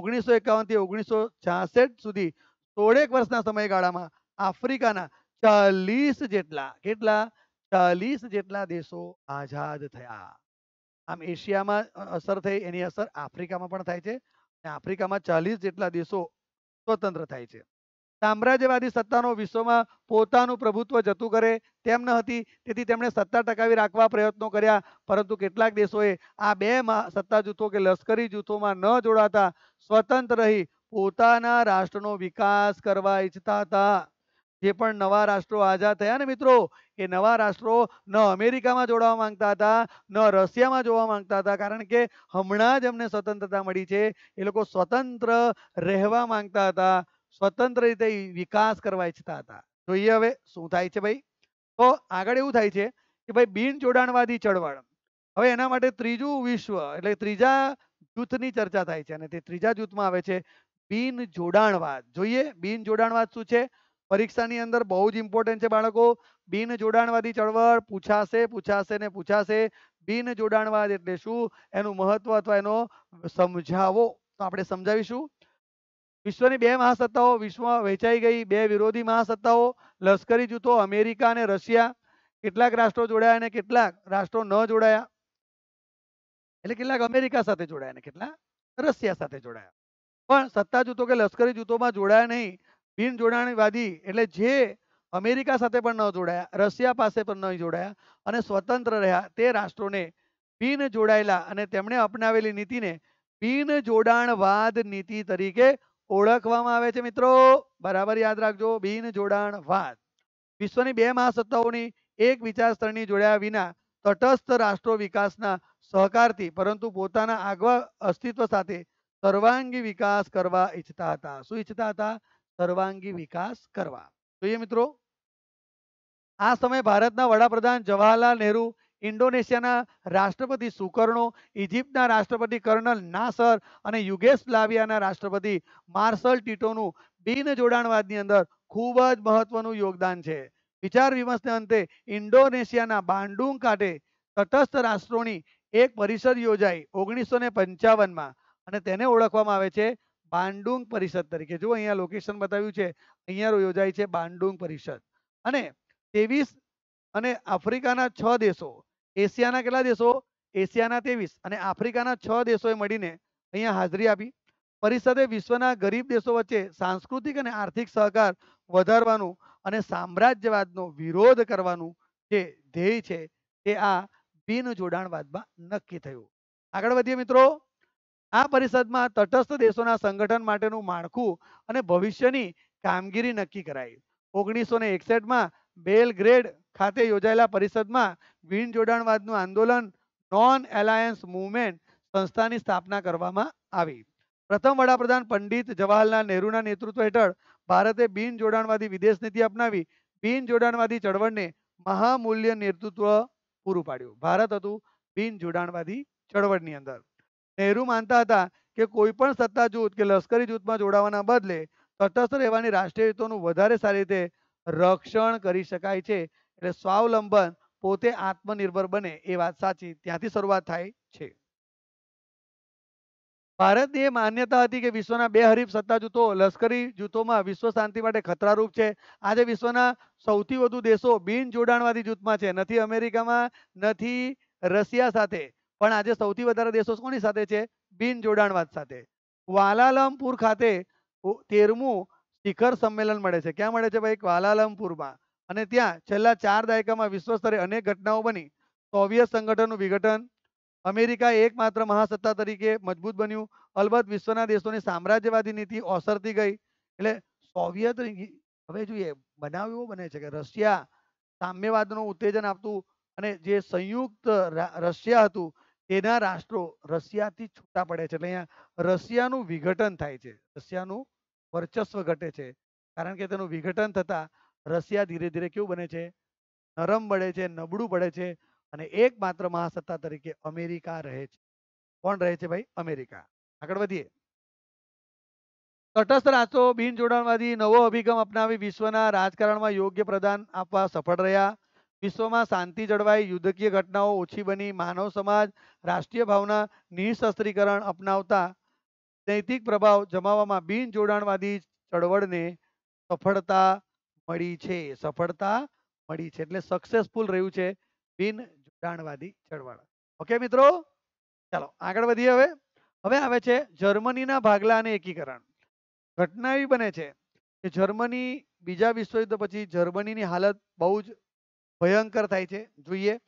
ઓગણીસો એકાવનથી ઓગણીસો છાસઠ સુધી સોળેક વર્ષના સમયગાળામાં આફ્રિકાના ચાલીસ જેટલા કેટલા ચાલીસ જેટલા દેશો આઝાદ થયા આમ એશિયામાં અસર થઈ એની અસર આફ્રિકામાં પણ થાય છે આફ્રિકામાં ચાલીસ જેટલા દેશો સ્વતંત્ર થાય છે સામ્રાજ્યવાદી સત્તાનો વિશ્વમાં પોતાનું પ્રભુત્વ જતું કરે તેમ ન હતી તેથી તેમણે સત્તા ટકાવી રાખવા પ્રયત્નો કર્યા પરંતુ કેટલાક દેશોએ આ બે સત્તા જૂથો કે લશ્કરી જૂથોમાં ન જોડાતા સ્વતંત્ર રહી પોતાના રાષ્ટ્રનો વિકાસ કરવા ઈચ્છતા હતા જે પણ નવા રાષ્ટ્રો આઝાદ થયા ને મિત્રો એ નવા રાષ્ટ્રો ન અમેરિકામાં જોડાવા માંગતા હતા ન રશિયામાં જોવા માંગતા હતા કારણ કે હમણાં જ અમને સ્વતંત્રતા મળી છે એ લોકો સ્વતંત્ર રહેવા માંગતા હતા સ્વતંત્ર રીતે વિકાસ કરવા ઈચ્છતા હતા જોઈએ હવે શું થાય છે ભાઈ તો આગળ એવું થાય છે કે ભાઈ બિન જોડાણવાદી ચળવળ હવે એના માટે ત્રીજું વિશ્વ એટલે ત્રીજા જૂથની ચર્ચા થાય છે અને તે ત્રીજા જૂથમાં આવે છે બિન જોડાણવાદ જોઈએ બિન જોડાણવાદ શું છે પરીક્ષાની અંદર બહુ જ ઇમ્પોર્ટન્ટ છે બાળકો બિન જોડાણવાદી ચળવળ પૂછાશે પૂછાશે ને પૂછાશે બિન જોડાણવાદ એટલે શું એનું મહત્વ અથવા એનો સમજાવો તો આપણે સમજાવીશું વિશ્વની બે મહાસત્તાઓ વિશ્વ વહેંચાઈ ગઈ બે વિરોધી મહાસત્તાઓ લશ્કરી જૂથો અમેરિકા અને રશિયા કેટલાક રાષ્ટ્રો જોડાયા અને કેટલાક રાષ્ટ્રો ન જોડાયા એટલે કેટલાક અમેરિકા સાથે જોડાયા અને કેટલાક રશિયા સાથે જોડાયા પણ સત્તા જૂથો કે લશ્કરી જૂથોમાં જોડાયા નહીં બિનજોડાણવાદી એટલે જે અમેરિકા સાથે પણ ન જોડાયા રશિયા પાસે પણ ન જોડાયા અને સ્વતંત્ર રહ્યા તે રાષ્ટ્રોને બિન જોડાયેલા અને તેમણે અપનાવેલી નીતિને બિન જોડાણવાદ નીતિ તરીકે ઓળખવામાં આવે છે મિત્રો બરાબર યાદ રાખજો બિન જોડાણવાદ વિશ્વની બે મહાસત્તાઓની એક વિચારસરણી જોડાયા વિના તટસ્થ રાષ્ટ્રો વિકાસના સહકારથી પરંતુ પોતાના આગવા અસ્તિત્વ સાથે સર્વાંગી વિકાસ કરવા ઈચ્છતા હતા શું ઈચ્છતા હતા સર્વાંગી વિકાસ કરવા જોઈએ મિત્રો આ સમયે ભારતના વડાપ્રધાન જવાહરલાલ નહેરુ ઇન્ડોનેશિયાના રાષ્ટ્રપતિ સુકર્ણો ઇજિપ્તના રાષ્ટ્રપતિ કર્નલ નાસર અને યુગેસ્લાવિયાના રાષ્ટ્રપતિ માર્શલ ટીટોનું બિન જોડાણવાદની અંદર ખૂબ જ મહત્વનું યોગદાન છે વિચાર વિમર્શને અંતે ઇન્ડોનેશિયાના બાન્ડુંગ કાંઠે તટસ્થ રાષ્ટ્રોની એક પરિષદ યોજાઈ ઓગણીસો ને પંચાવનમાં અને તેને ઓળખવામાં આવે છે બાંડુંગ પરિષદ તરીકે જુઓ અહીંયા લોકેશન બતાવ્યું છે અહીંયા યોજાય છે બાંડુંગ પરિષદ અને ત્રેવીસ અને આફ્રિકાના છ દેશો એશિયાના કેટલા દેશો એશિયાના ત્રેવીસ અને આફ્રિકાના છ દેશોએ મળીને અહીંયા હાજરી આપી પરિષદે વિશ્વના ગરીબ દેશો વચ્ચે સાંસ્કૃતિક અને આર્થિક સહકાર વધારવાનું અને સામ્રાજ્યવાદનો વિરોધ કરવાનું જે ધ્યેય છે તે આ બિન જોડાણવાદમાં નક્કી થયું આગળ વધીએ મિત્રો આ પરિષદમાં તટસ્થ દેશોના સંગઠન માટેનું માળખું અને ભવિષ્યની કામગીરી નક્કી કરાઈ ઓગણીસો ને એકસઠમાં બેલગ્રેડ ખાતે યોજાયેલા પરિષદમાં બિન જોડાણવાદનું આંદોલન નોન એલાયન્સ મુવમેન્ટ સંસ્થાની સ્થાપના કરવામાં આવી પ્રથમ વડાપ્રધાન પંડિત જવાહરલાલ નહેરુના નેતૃત્વ હેઠળ ભારતે બિન જોડાણવાદી વિદેશ નીતિ અપનાવી બિન જોડાણવાદી ચળવળને મહામૂલ્ય નેતૃત્વ પૂરું પાડ્યું ભારત હતું બિન જોડાણવાદી ચળવળની અંદર નહેરુ માનતા હતા કે કોઈ પણ સત્તા જૂથ કે લશ્કરી જૂથમાં જોડાવાના બદલે તટસ્થ રહેવાની રાષ્ટ્રીય હિતોનું વધારે સારી રીતે રક્ષણ કરી શકાય છે એટલે સ્વાવલંબન પોતે આત્મનિર્ભર બને એ વાત સાચી ત્યાંથી શરૂઆત થાય છે ભારતની એ માન્યતા હતી કે વિશ્વના બે હરીફ સત્તા જૂથો લશ્કરી જૂથોમાં વિશ્વ શાંતિ માટે ખતરારૂપ છે આજે વિશ્વના સૌથી વધુ દેશો બિન જોડાણવાદી જૂથમાં છે નથી અમેરિકામાં નથી રશિયા સાથે પણ આજે સૌથી વધારે દેશો કોની સાથે છે બિન જોડાણવાદ સાથે વાલાલમપુર ખાતે તેરમું શિખર સંમેલન મળે છે ક્યાં મળે છે ભાઈ વાલાલમપુરમાં અને ત્યાં છેલ્લા ચાર દાયકામાં વિશ્વ સ્તરે અનેક ઘટનાઓ બની સોવિયત સંગઠનનું વિઘટન અમેરિકા એકમાત્ર મહાસત્તા તરીકે મજબૂત બન્યું અલબત્ત વિશ્વના દેશોની સામ્રાજ્યવાદી નીતિ ઓસરતી ગઈ એટલે સોવિયત હવે જોઈએ બનાવ એવો બને છે કે રશિયા સામ્યવાદનું ઉત્તેજન આપતું અને જે સંયુક્ત રશિયા હતું એના રાષ્ટ્રો રશિયાથી છૂટા પડે છે એટલે અહીંયા રશિયાનું વિઘટન થાય છે રશિયાનું વર્ચસ્વ ઘટે છે કારણ કે તેનું વિઘટન થતા રશિયા ધીરે ધીરે કેવું બને છે નરમ પડે છે નબળું પડે છે અને એકમાત્ર મહાસત્તા તરીકે અમેરિકા રહે છે કોણ રહે છે ભાઈ અમેરિકા આગળ વધીએ તટસ્થ રાષ્ટ્રો બિનજોડાણવાદી નવો અભિગમ અપનાવી વિશ્વના રાજકારણમાં યોગ્ય પ્રદાન આપવા સફળ રહ્યા વિશ્વમાં શાંતિ જળવાઈ યુદ્ધકીય ઘટનાઓ ઓછી બની માનવ સમાજ રાષ્ટ્રીય ભાવના નિઃશસ્ત્રીકરણ અપનાવતા નૈતિક પ્રભાવ જમાવવામાં બિન જોડાણવાદી ચળવળને સફળતા મળી છે સફળતા મળી છે એટલે સક્સેસફુલ રહ્યું છે બિન જોડાણવાદી ચળવળ ઓકે મિત્રો ચાલો આગળ વધીએ હવે હવે આવે છે જર્મનીના ભાગલા અને એકીકરણ ઘટના એવી બને છે કે જર્મની બીજા વિશ્વયુદ્ધ પછી જર્મનીની હાલત બહુ જ ભયંકર થાય છે જોઈએ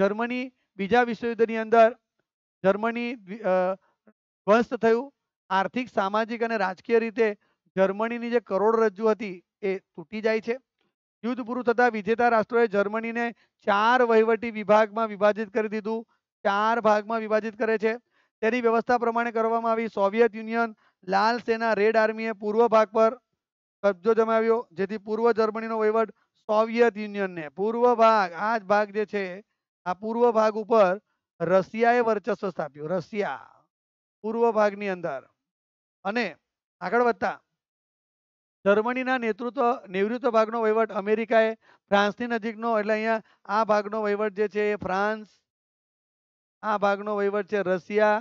જર્મની બીજા વિશ્વયુદ્ધની અંદર જર્મની ધ્વસ્ત થયું આર્થિક સામાજિક અને રાજકીય રીતે જર્મનીની જે કરોડરજ્જુ હતી એ તૂટી જાય છે યુદ્ધ પૂરું થતાં વિજેતા રાષ્ટ્રોએ જર્મનીને ચાર વહીવટી વિભાગમાં વિભાજિત કરી દીધું ચાર ભાગમાં વિભાજિત કરે છે તેની વ્યવસ્થા પ્રમાણે કરવામાં આવી સોવિયત યુનિયન લાલ સેના રેડ આર્મીએ પૂર્વ ભાગ પર કબજો જમાવ્યો જેથી પૂર્વ જર્મનીનો વહીવટ સોવિયત યુનિયનને પૂર્વ ભાગ આ જ ભાગ જે છે આ પૂર્વ ભાગ ઉપર રશિયાએ વર્ચસ્વ સ્થાપ્યું રશિયા પૂર્વ ભાગની અંદર અને આગળ વધતા જર્મનીના નેતૃત્વ નિવૃત્ત ભાગનો વહીવટ અમેરિકાએ ફ્રાન્સની નજીકનો એટલે અહીંયા આ ભાગનો વહીવટ જે છે એ ફ્રાન્સ આ ભાગનો વહીવટ છે રશિયા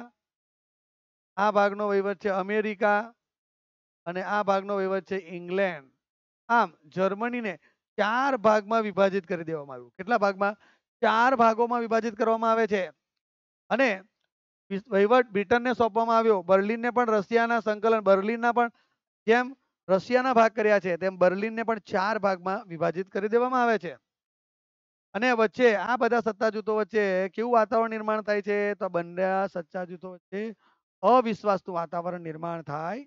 આ ભાગનો વહીવટ છે અમેરિકા અને આ ભાગનો વહીવટ છે ઇંગ્લેન્ડ આમ જર્મનીને ચાર ભાગમાં વિભાજિત કરી દેવામાં આવ્યું કેટલા ભાગમાં ચાર ભાગોમાં વિભાજિત કરવામાં આવે છે અને વહીવટ બ્રિટનને સોંપવામાં આવ્યો બર્લિનને પણ રશિયાના સંકલન બર્લિનના પણ જેમ રશિયાના ભાગ કર્યા છે તેમ બર્લિનને પણ ચાર ભાગમાં વિભાજિત કરી દેવામાં આવે છે અને વચ્ચે આ બધા સત્તા જૂથો વચ્ચે કેવું વાતાવરણ નિર્માણ થાય છે તો બંને સત્તા જૂથો વચ્ચે અવિશ્વાસનું વાતાવરણ નિર્માણ થાય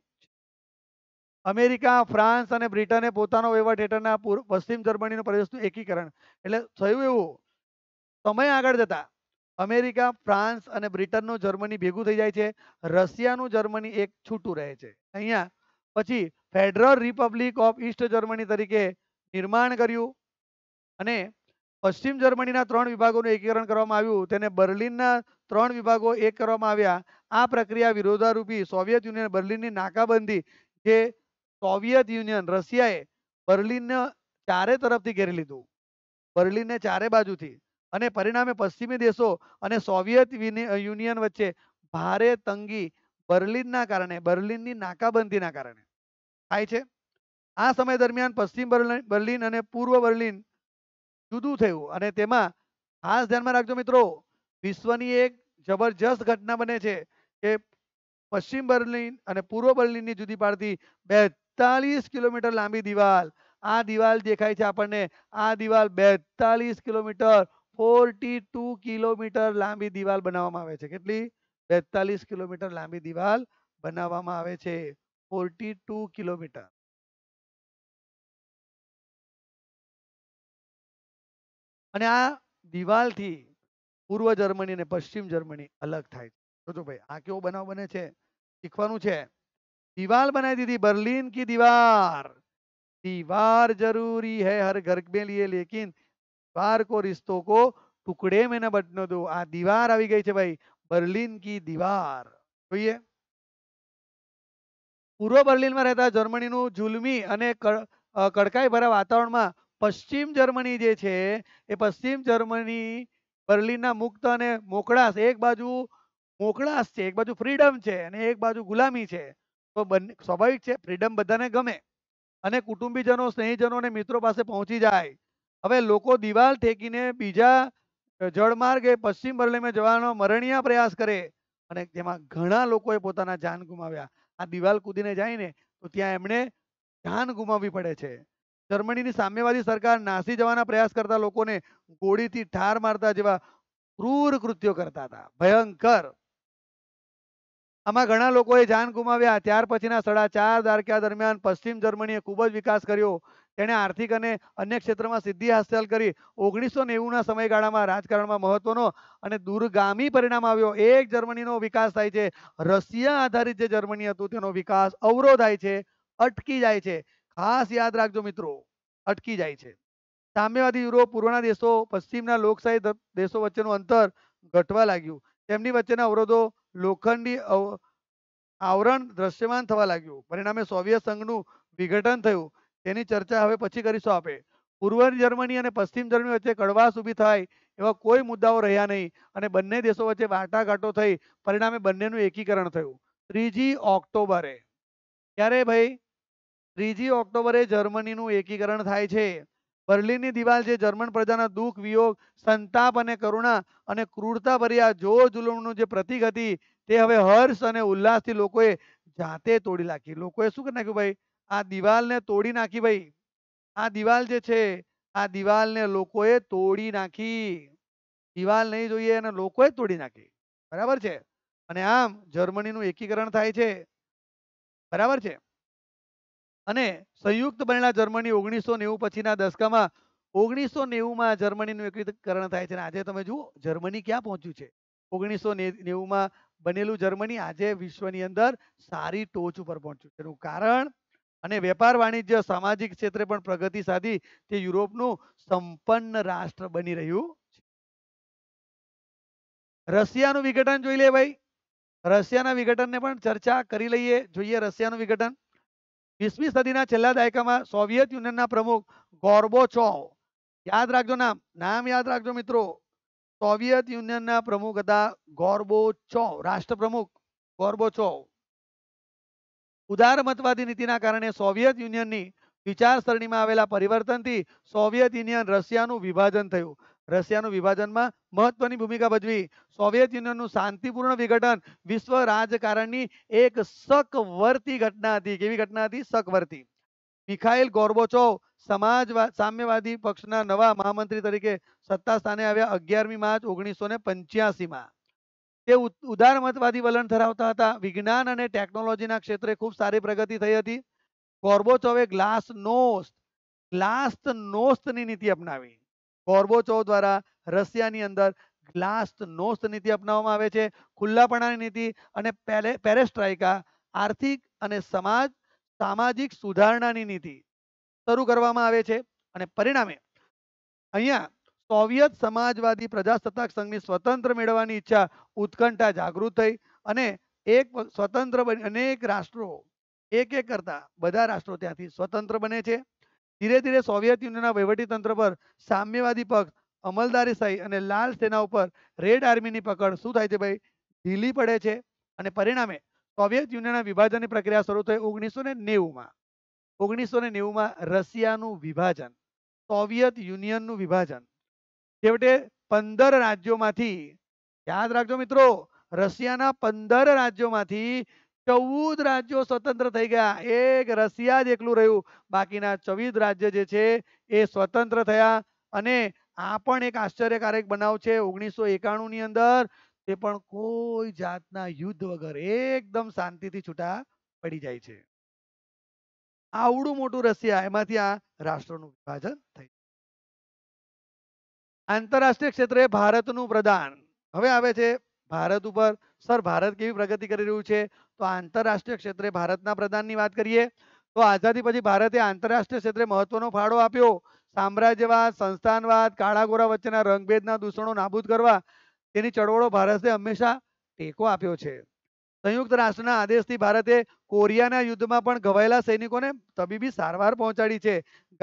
અમેરિકા ફ્રાન્સ અને બ્રિટને પોતાનો વહીવટ હેઠળના પશ્ચિમ જર્મનીનું પ્રદેશનું એકીકરણ એટલે થયું એવું સમય આગળ જતા અમેરિકા ફ્રાન્સ અને બ્રિટનનું જર્મની ભેગું થઈ જાય છે રશિયાનું જર્મની એક છૂટું રહે છે અહીંયા પછી federal republic of east Germany તરીકે નિર્માણ કર્યું અને પશ્ચિમ જર્મનીના ત્રણ વિભાગોનું એકીકરણ કરવામાં આવ્યું તેને બર્લિનના ત્રણ વિભાગો એક કરવામાં આવ્યા આ પ્રક્રિયા વિરોધારૂપી સોવિયત યુનિયન બર્લિનની નાકાબંધી જે સોવિયત યુનિયન રશિયાએ બર્લિનને ચારે તરફથી ઘેરી લીધું બર્લિનને ચારે બાજુથી અને પરિણામે પશ્ચિમી દેશો અને સોવિયત યુનિયન વચ્ચે ભારે તંગી બર્લિનના કારણે બર્લિનની નાકાબંધીના કારણે થાય છે આ સમય દરમિયાન પશ્ચિમ બર્લિન અને પૂર્વ બર્લિન જુદું થયું અને તેમાં ખાસ ધ્યાનમાં રાખજો મિત્રો વિશ્વની એક જબરજસ્ત ઘટના બને છે કે પશ્ચિમ બર્લિન અને પૂર્વ બર્લિનની જુદી પાડતી બે બેતાલીસ કિલોમીટર લાંબી દિવાલ આ દિવાલ દેખાય છે આપણને આ દિવાલ બેતાલીસ કિલોમીટર ફોર્ટી કિલોમીટર લાંબી દિવાલ બનાવવામાં આવે છે કેટલી બેતાલીસ કિલોમીટર લાંબી દિવાલ બનાવવામાં આવે છે ફોર્ટી કિલોમીટર અને આ દિવાલથી પૂર્વ જર્મની અને પશ્ચિમ જર્મની અલગ થાય છે જોજો ભાઈ આ કેવો બનાવ બને છે શીખવાનું છે दीवार बनाई दी थी बर्लिन की दीवार दीवार जरूरी है हर घर में लिए लेकिन दीवार को रिश्तों को ટુકડે મેં બટનો દો આ દીવાર આવી ગઈ છે ભાઈ બર્લિન કી દીવાર જોઈએ પૂર્વ બર્લિનમાં રહેતા જર્મનીનું જુલમી અને કડકાઈ ભરા વાતાવરણમાં પશ્ચિમ જર્મની જે છે એ પશ્ચિમ જર્મની બર્લિનના મુક્ત અને મોકળાશ એક બાજુ મોકળાશ છે એક બાજુ ફ્રીડમ છે અને એક બાજુ ગુલામી છે તો બંને સ્વાભાવિક છે ફ્રીડમ બધાને ગમે અને કુટુંબીજનો સ્નેહીજનો અને મિત્રો પાસે પહોંચી જાય હવે લોકો દિવાલ ઠેકીને બીજા જળમાર્ગે પશ્ચિમ બર્લિનમાં જવાનો મરણીયા પ્રયાસ કરે અને તેમાં ઘણા લોકોએ પોતાના જાન ગુમાવ્યા આ દિવાલ કૂદીને જાય ને તો ત્યાં એમણે જાન ગુમાવવી પડે છે જર્મનીની સામ્યવાદી સરકાર નાસી જવાના પ્રયાસ કરતા લોકોને ગોળીથી ઠાર મારતા જેવા ક્રૂર કૃત્યો કરતા હતા ભયંકર આમાં ઘણા લોકોએ જાન ગુમાવ્યા ત્યાર પછીના સાડા ચાર દાયકા દરમિયાન પશ્ચિમ જર્મનીએ ખૂબ જ વિકાસ કર્યો તેણે આર્થિક અને અન્ય ક્ષેત્રમાં સિદ્ધિ હાંસલ કરી ઓગણીસો નેવુંના સમયગાળામાં રાજકારણમાં મહત્વનો અને દૂરગામી પરિણામ આવ્યો એક જર્મનીનો વિકાસ થાય છે રશિયા આધારિત જે જર્મની હતું તેનો વિકાસ અવરોધાય છે અટકી જાય છે ખાસ યાદ રાખજો મિત્રો અટકી જાય છે સામ્યવાદી યુરોપ પૂર્વના દેશો પશ્ચિમના લોકશાહી દેશો વચ્ચેનું અંતર ઘટવા લાગ્યું તેમની વચ્ચેના અવરોધો લોખંડી આવરણ દ્રશ્યમાન થવા લાગ્યું પરિણામે સોવિયત સંઘનું વિઘટન થયું તેની ચર્ચા હવે પછી કરીશું આપે પૂર્વ જર્મની અને પશ્ચિમ જર્મની વચ્ચે કડવાશ ઊભી થાય એવા કોઈ મુદ્દાઓ રહ્યા નહીં અને બંને દેશો વચ્ચે વાટાઘાટો થઈ પરિણામે બંનેનું એકીકરણ થયું ત્રીજી ઓક્ટોબરે ક્યારે ભાઈ ત્રીજી ઓક્ટોબરે જર્મનીનું એકીકરણ થાય છે બર્લિનની દિવાલ જે જર્મન પ્રજાના દુઃખ વિયોગ સંતાપ અને કરુણા અને ક્રૂરતાભરી આ જોર જુલમનું જે પ્રતીક હતી તે હવે હર્ષ અને ઉલ્લાસથી લોકોએ જાતે તોડી નાખી લોકોએ શું કરી નાખ્યું ભાઈ આ દિવાલને તોડી નાખી ભાઈ આ દિવાલ જે છે આ દિવાલને લોકોએ તોડી નાખી દિવાલ નહીં જોઈએ અને લોકોએ તોડી નાખી બરાબર છે અને આમ જર્મનીનું એકીકરણ થાય છે બરાબર છે અને સંયુક્ત બનેલા જર્મની ઓગણીસો નેવું પછીના દશકામાં ઓગણીસો નેવુંમાં જર્મનીનું એકીકરણ થાય છે અને આજે તમે જુઓ જર્મની ક્યાં પહોંચ્યું છે ઓગણીસો નેવુંમાં બનેલું જર્મની આજે વિશ્વની અંદર સારી ટોચ ઉપર પહોંચ્યું તેનું કારણ અને વેપાર વાણિજ્ય સામાજિક ક્ષેત્રે પણ પ્રગતિ સાધી તે યુરોપનું સંપન્ન રાષ્ટ્ર બની રહ્યું છે રશિયાનું વિઘટન જોઈ લે ભાઈ રશિયાના વિઘટનને પણ ચર્ચા કરી લઈએ જોઈએ રશિયાનું વિઘટન વીસમી સદીના છેલ્લા દાયકામાં સોવિયત યુનિયનના પ્રમુખ ગોર્બોચોવ યાદ રાખજો નામ નામ યાદ રાખજો મિત્રો સોવિયત યુનિયનના પ્રમુખ હતા ગોર્બોચોવ રાષ્ટ્રપ્રમુખ ગોર્બોચોવ ઉદારમતવાદી નીતિના કારણે સોવિયત યુનિયનની વિચારસરણીમાં આવેલા પરિવર્તનથી સોવિયત યુનિયન રશિયાનું વિભાજન થયું રશિયાનું વિભાજનમાં મહત્વની ભૂમિકા ભજવી સોવિયત યુનિયનનું શાંતિપૂર્ણ વિઘટન વિશ્વ રાજકારણની એક સકવર્તી ઘટના હતી કેવી ઘટના હતી સકવર્તી મિખાઇલ ગોર્બોચોવ સમાજવાદ સામ્યવાદી પક્ષના નવા મહામંત્રી તરીકે સત્તા સ્થાને આવ્યા અગિયારમી માર્ચ ઓગણીસો ને પંચ્યાસીમાં તે ઉદારમતવાદી વલણ ધરાવતા હતા વિજ્ઞાન અને ટેકનોલોજીના ક્ષેત્રે ખૂબ સારી પ્રગતિ થઈ હતી ગોર્બોચોવે ગ્લાસ નોસ્ત ગ્લાસ નોસ્તની નીતિ અપનાવી ગોર્બોચો દ્વારા રશિયાની અંદર ગ્લાસ્ટ નોસ્ત નીતિ અપનાવવામાં આવે છે ખુલ્લાપણાની નીતિ અને પેરેસ્ટ્રાઇકા આર્થિક અને સમાજ સામાજિક સુધારણાની નીતિ શરૂ કરવામાં આવે છે અને પરિણામે અહીંયા સોવિયત સમાજવાદી પ્રજાસત્તાક સંઘની સ્વતંત્ર મેળવવાની ઈચ્છા ઉત્કંઠા જાગૃત થઈ અને એક સ્વતંત્ર અનેક રાષ્ટ્રો એક એક કરતા બધા રાષ્ટ્રો ત્યાંથી સ્વતંત્ર બને છે ધીરે ધીરે સોવિયત યુનિયનના વહીવટીતંત્ર પર સામ્યવાદી પક્ષ અમલદારી સહી અને લાલ સેના ઉપર રેડ આર્મીની પકડ શું થાય છે ભાઈ ઢીલી પડે છે અને પરિણામે સોવિયત યુનિયનના વિભાજનની પ્રક્રિયા શરૂ થઈ ઓગણીસો ને નેવુંમાં ઓગણીસો ને નેવુંમાં રશિયાનું વિભાજન સોવિયત યુનિયનનું વિભાજન છેવટે પંદર રાજ્યોમાંથી યાદ રાખજો મિત્રો રશિયાના પંદર રાજ્યોમાંથી ચૌદ રાજ્યો સ્વતંત્ર થઈ ગયા એક રશિયા જ રહ્યું બાકીના ચૌદ રાજ્ય જે છે એ સ્વતંત્ર થયા અને આ પણ એક આશ્ચર્યકારક બનાવ છે ઓગણીસો એકાણું ની અંદર તે પણ કોઈ જાતના યુદ્ધ વગર એકદમ શાંતિથી છૂટા પડી જાય છે આવડું મોટું રશિયા એમાંથી આ રાષ્ટ્રનું વિભાજન થયું આંતરરાષ્ટ્રીય ક્ષેત્રે ભારતનું પ્રદાન હવે આવે છે ભારત ઉપર સર ભારત કેવી પ્રગતિ કરી રહ્યું છે તો આંતરરાષ્ટ્રીય ક્ષેત્રે ભારતના પ્રધાનની વાત કરીએ તો આઝાદી પછી ભારતે આંતરરાષ્ટ્રીય ક્ષેત્રે મહત્વનો ફાળો આપ્યો સામ્રાજ્યવાદ સંસ્થાનવાદ કાળા ગોરા વચ્ચેના રંગભેદના દૂષણો નાબૂદ કરવા તેની ચળવળો ભારતે હંમેશા ટેકો આપ્યો છે સંયુક્ત રાષ્ટ્રના આદેશથી ભારતે કોરિયાના યુદ્ધમાં પણ ઘવાયેલા સૈનિકોને તબીબી સારવાર પહોંચાડી છે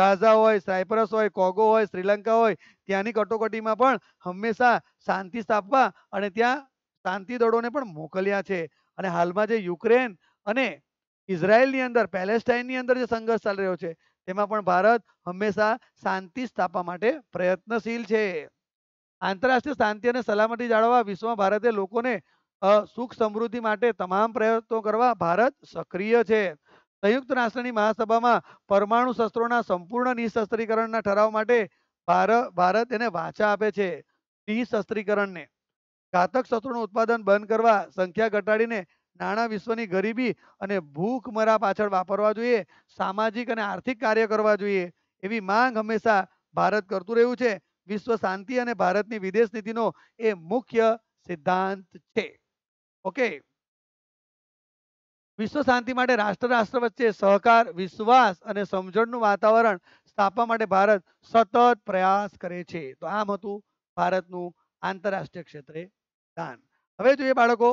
ગાઝા હોય સાયપ્રસ હોય કોગો હોય શ્રીલંકા હોય ત્યાંની કટોકટીમાં પણ હંમેશા શાંતિ સ્થાપવા અને ત્યાં શાંતિ દળોને પણ મોકલ્યા છે અને હાલમાં જે યુક્રેન અને ઇઝરાયલની અંદર પેલેસ્ટાઇનની અંદર જે સંઘર્ષ ચાલી રહ્યો છે તેમાં પણ ભારત હંમેશા શાંતિ સ્થાપવા માટે પ્રયત્નશીલ છે આંતરરાષ્ટ્રીય શાંતિ અને સલામતી જાળવવા વિશ્વમાં ભારતે લોકોને સુખ સમૃદ્ધિ માટે તમામ પ્રયત્નો કરવા ભારત સક્રિય છે સંયુક્ત રાષ્ટ્રની મહાસભામાં પરમાણુ શસ્ત્રોના સંપૂર્ણ નિઃશસ્ત્રીકરણના ઠરાવ માટે ભારત ભારત એને વાચા આપે છે નિઃશસ્ત્રીકરણને ઘાતક શસ્ત્રોનું ઉત્પાદન બંધ કરવા સંખ્યા ઘટાડીને નાણાં વિશ્વની ગરીબી અને ભૂખમરા પાછળ વાપરવા જોઈએ સામાજિક અને આર્થિક કાર્ય કરવા જોઈએ એવી માંગ હંમેશા ભારત કરતું રહ્યું છે વિશ્વ શાંતિ અને ભારતની વિદેશ નીતિનો એ મુખ્ય સિદ્ધાંત છે ઓકે વિશ્વ શાંતિ માટે રાષ્ટ્ર રાષ્ટ્ર વચ્ચે સહકાર વિશ્વાસ અને સમજણનું વાતાવરણ સ્થાપવા માટે ભારત સતત પ્રયાસ કરે છે તો આમ હતું ભારતનું આંતરરાષ્ટ્રીય ક્ષેત્રે દાન હવે જોઈએ બાળકો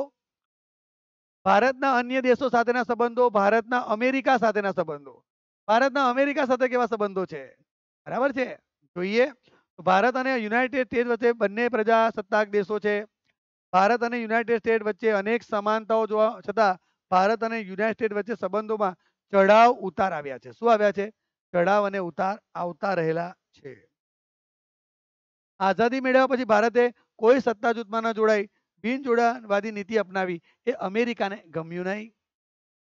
ભારતના અન્ય દેશો સાથેના સંબંધો ભારતના અમેરિકા સાથેના સંબંધો ભારતના અમેરિકા સાથે કેવા સંબંધો છે બરાબર છે જોઈએ ભારત અને યુનાઇટેડ સ્ટેટ વચ્ચે બંને પ્રજાસત્તાક દેશો છે ભારત અને યુનાઇટેડ સ્ટેટ વચ્ચે અનેક સમાનતાઓ જોવા છતાં ભારત અને યુનાઇટેડ સ્ટેટ વચ્ચે સંબંધોમાં ચઢાવ ઉતાર આવ્યા છે શું આવ્યા છે ચઢાવ અને ઉતાર આવતા રહેલા છે આઝાદી મેળવ્યા પછી ભારતે કોઈ સત્તા જૂથમાં ન જોડાઈ બિનજોડાવાદી નીતિ અપનાવી એ અમેરિકાને ગમ્યું નહીં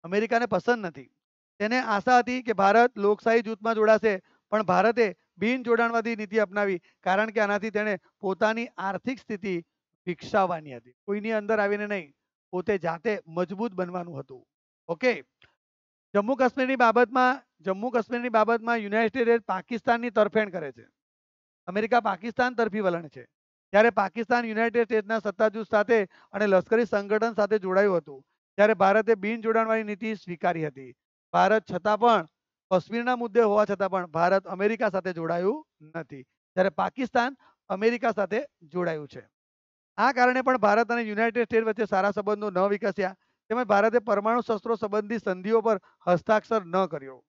અમેરિકાને પસંદ નથી તેને આશા હતી કે ભારત લોકશાહી જૂથમાં જોડાશે પણ ભારતે બિનજોડાણવાદી નીતિ અપનાવી કારણ કે આનાથી તેણે પોતાની આર્થિક સ્થિતિ વિકસાવવાની હતી કોઈની અંદર આવીને નહીં પોતે જાતે મજબૂત બનવાનું હતું ઓકે જમ્મુ કાશ્મીરની બાબતમાં જમ્મુ કાશ્મીરની બાબતમાં યુનાઇટેડ સ્ટેટ્સ પાકિસ્તાનની તરફેણ કરે છે અમેરિકા પાકિસ્તાન તરફી વલણ છે જ્યારે પાકિસ્તાન યુનાઇટેડ સ્ટેટ્સના સત્તાજૂથ સાથે અને લશ્કરી સંગઠન સાથે જોડાયું હતું ત્યારે ભારતે બિન જોડાણવાળી નીતિ સ્વીકારી હતી ભારત છતાં પણ કશ્મીરના મુદ્દે હોવા છતાં પણ ભારત અમેરિકા સાથે જોડાયું નથી જ્યારે પાકિસ્તાન અમેરિકા સાથે જોડાયું છે આ કારણે પણ ભારત અને યુનાઇટેડ સ્ટેટ વચ્ચે સારા સંબંધો ન વિકસ્યા તેમજ ભારતે પરમાણુ શસ્ત્રો સંબંધી સંધિઓ પર હસ્તાક્ષર ન કર્યો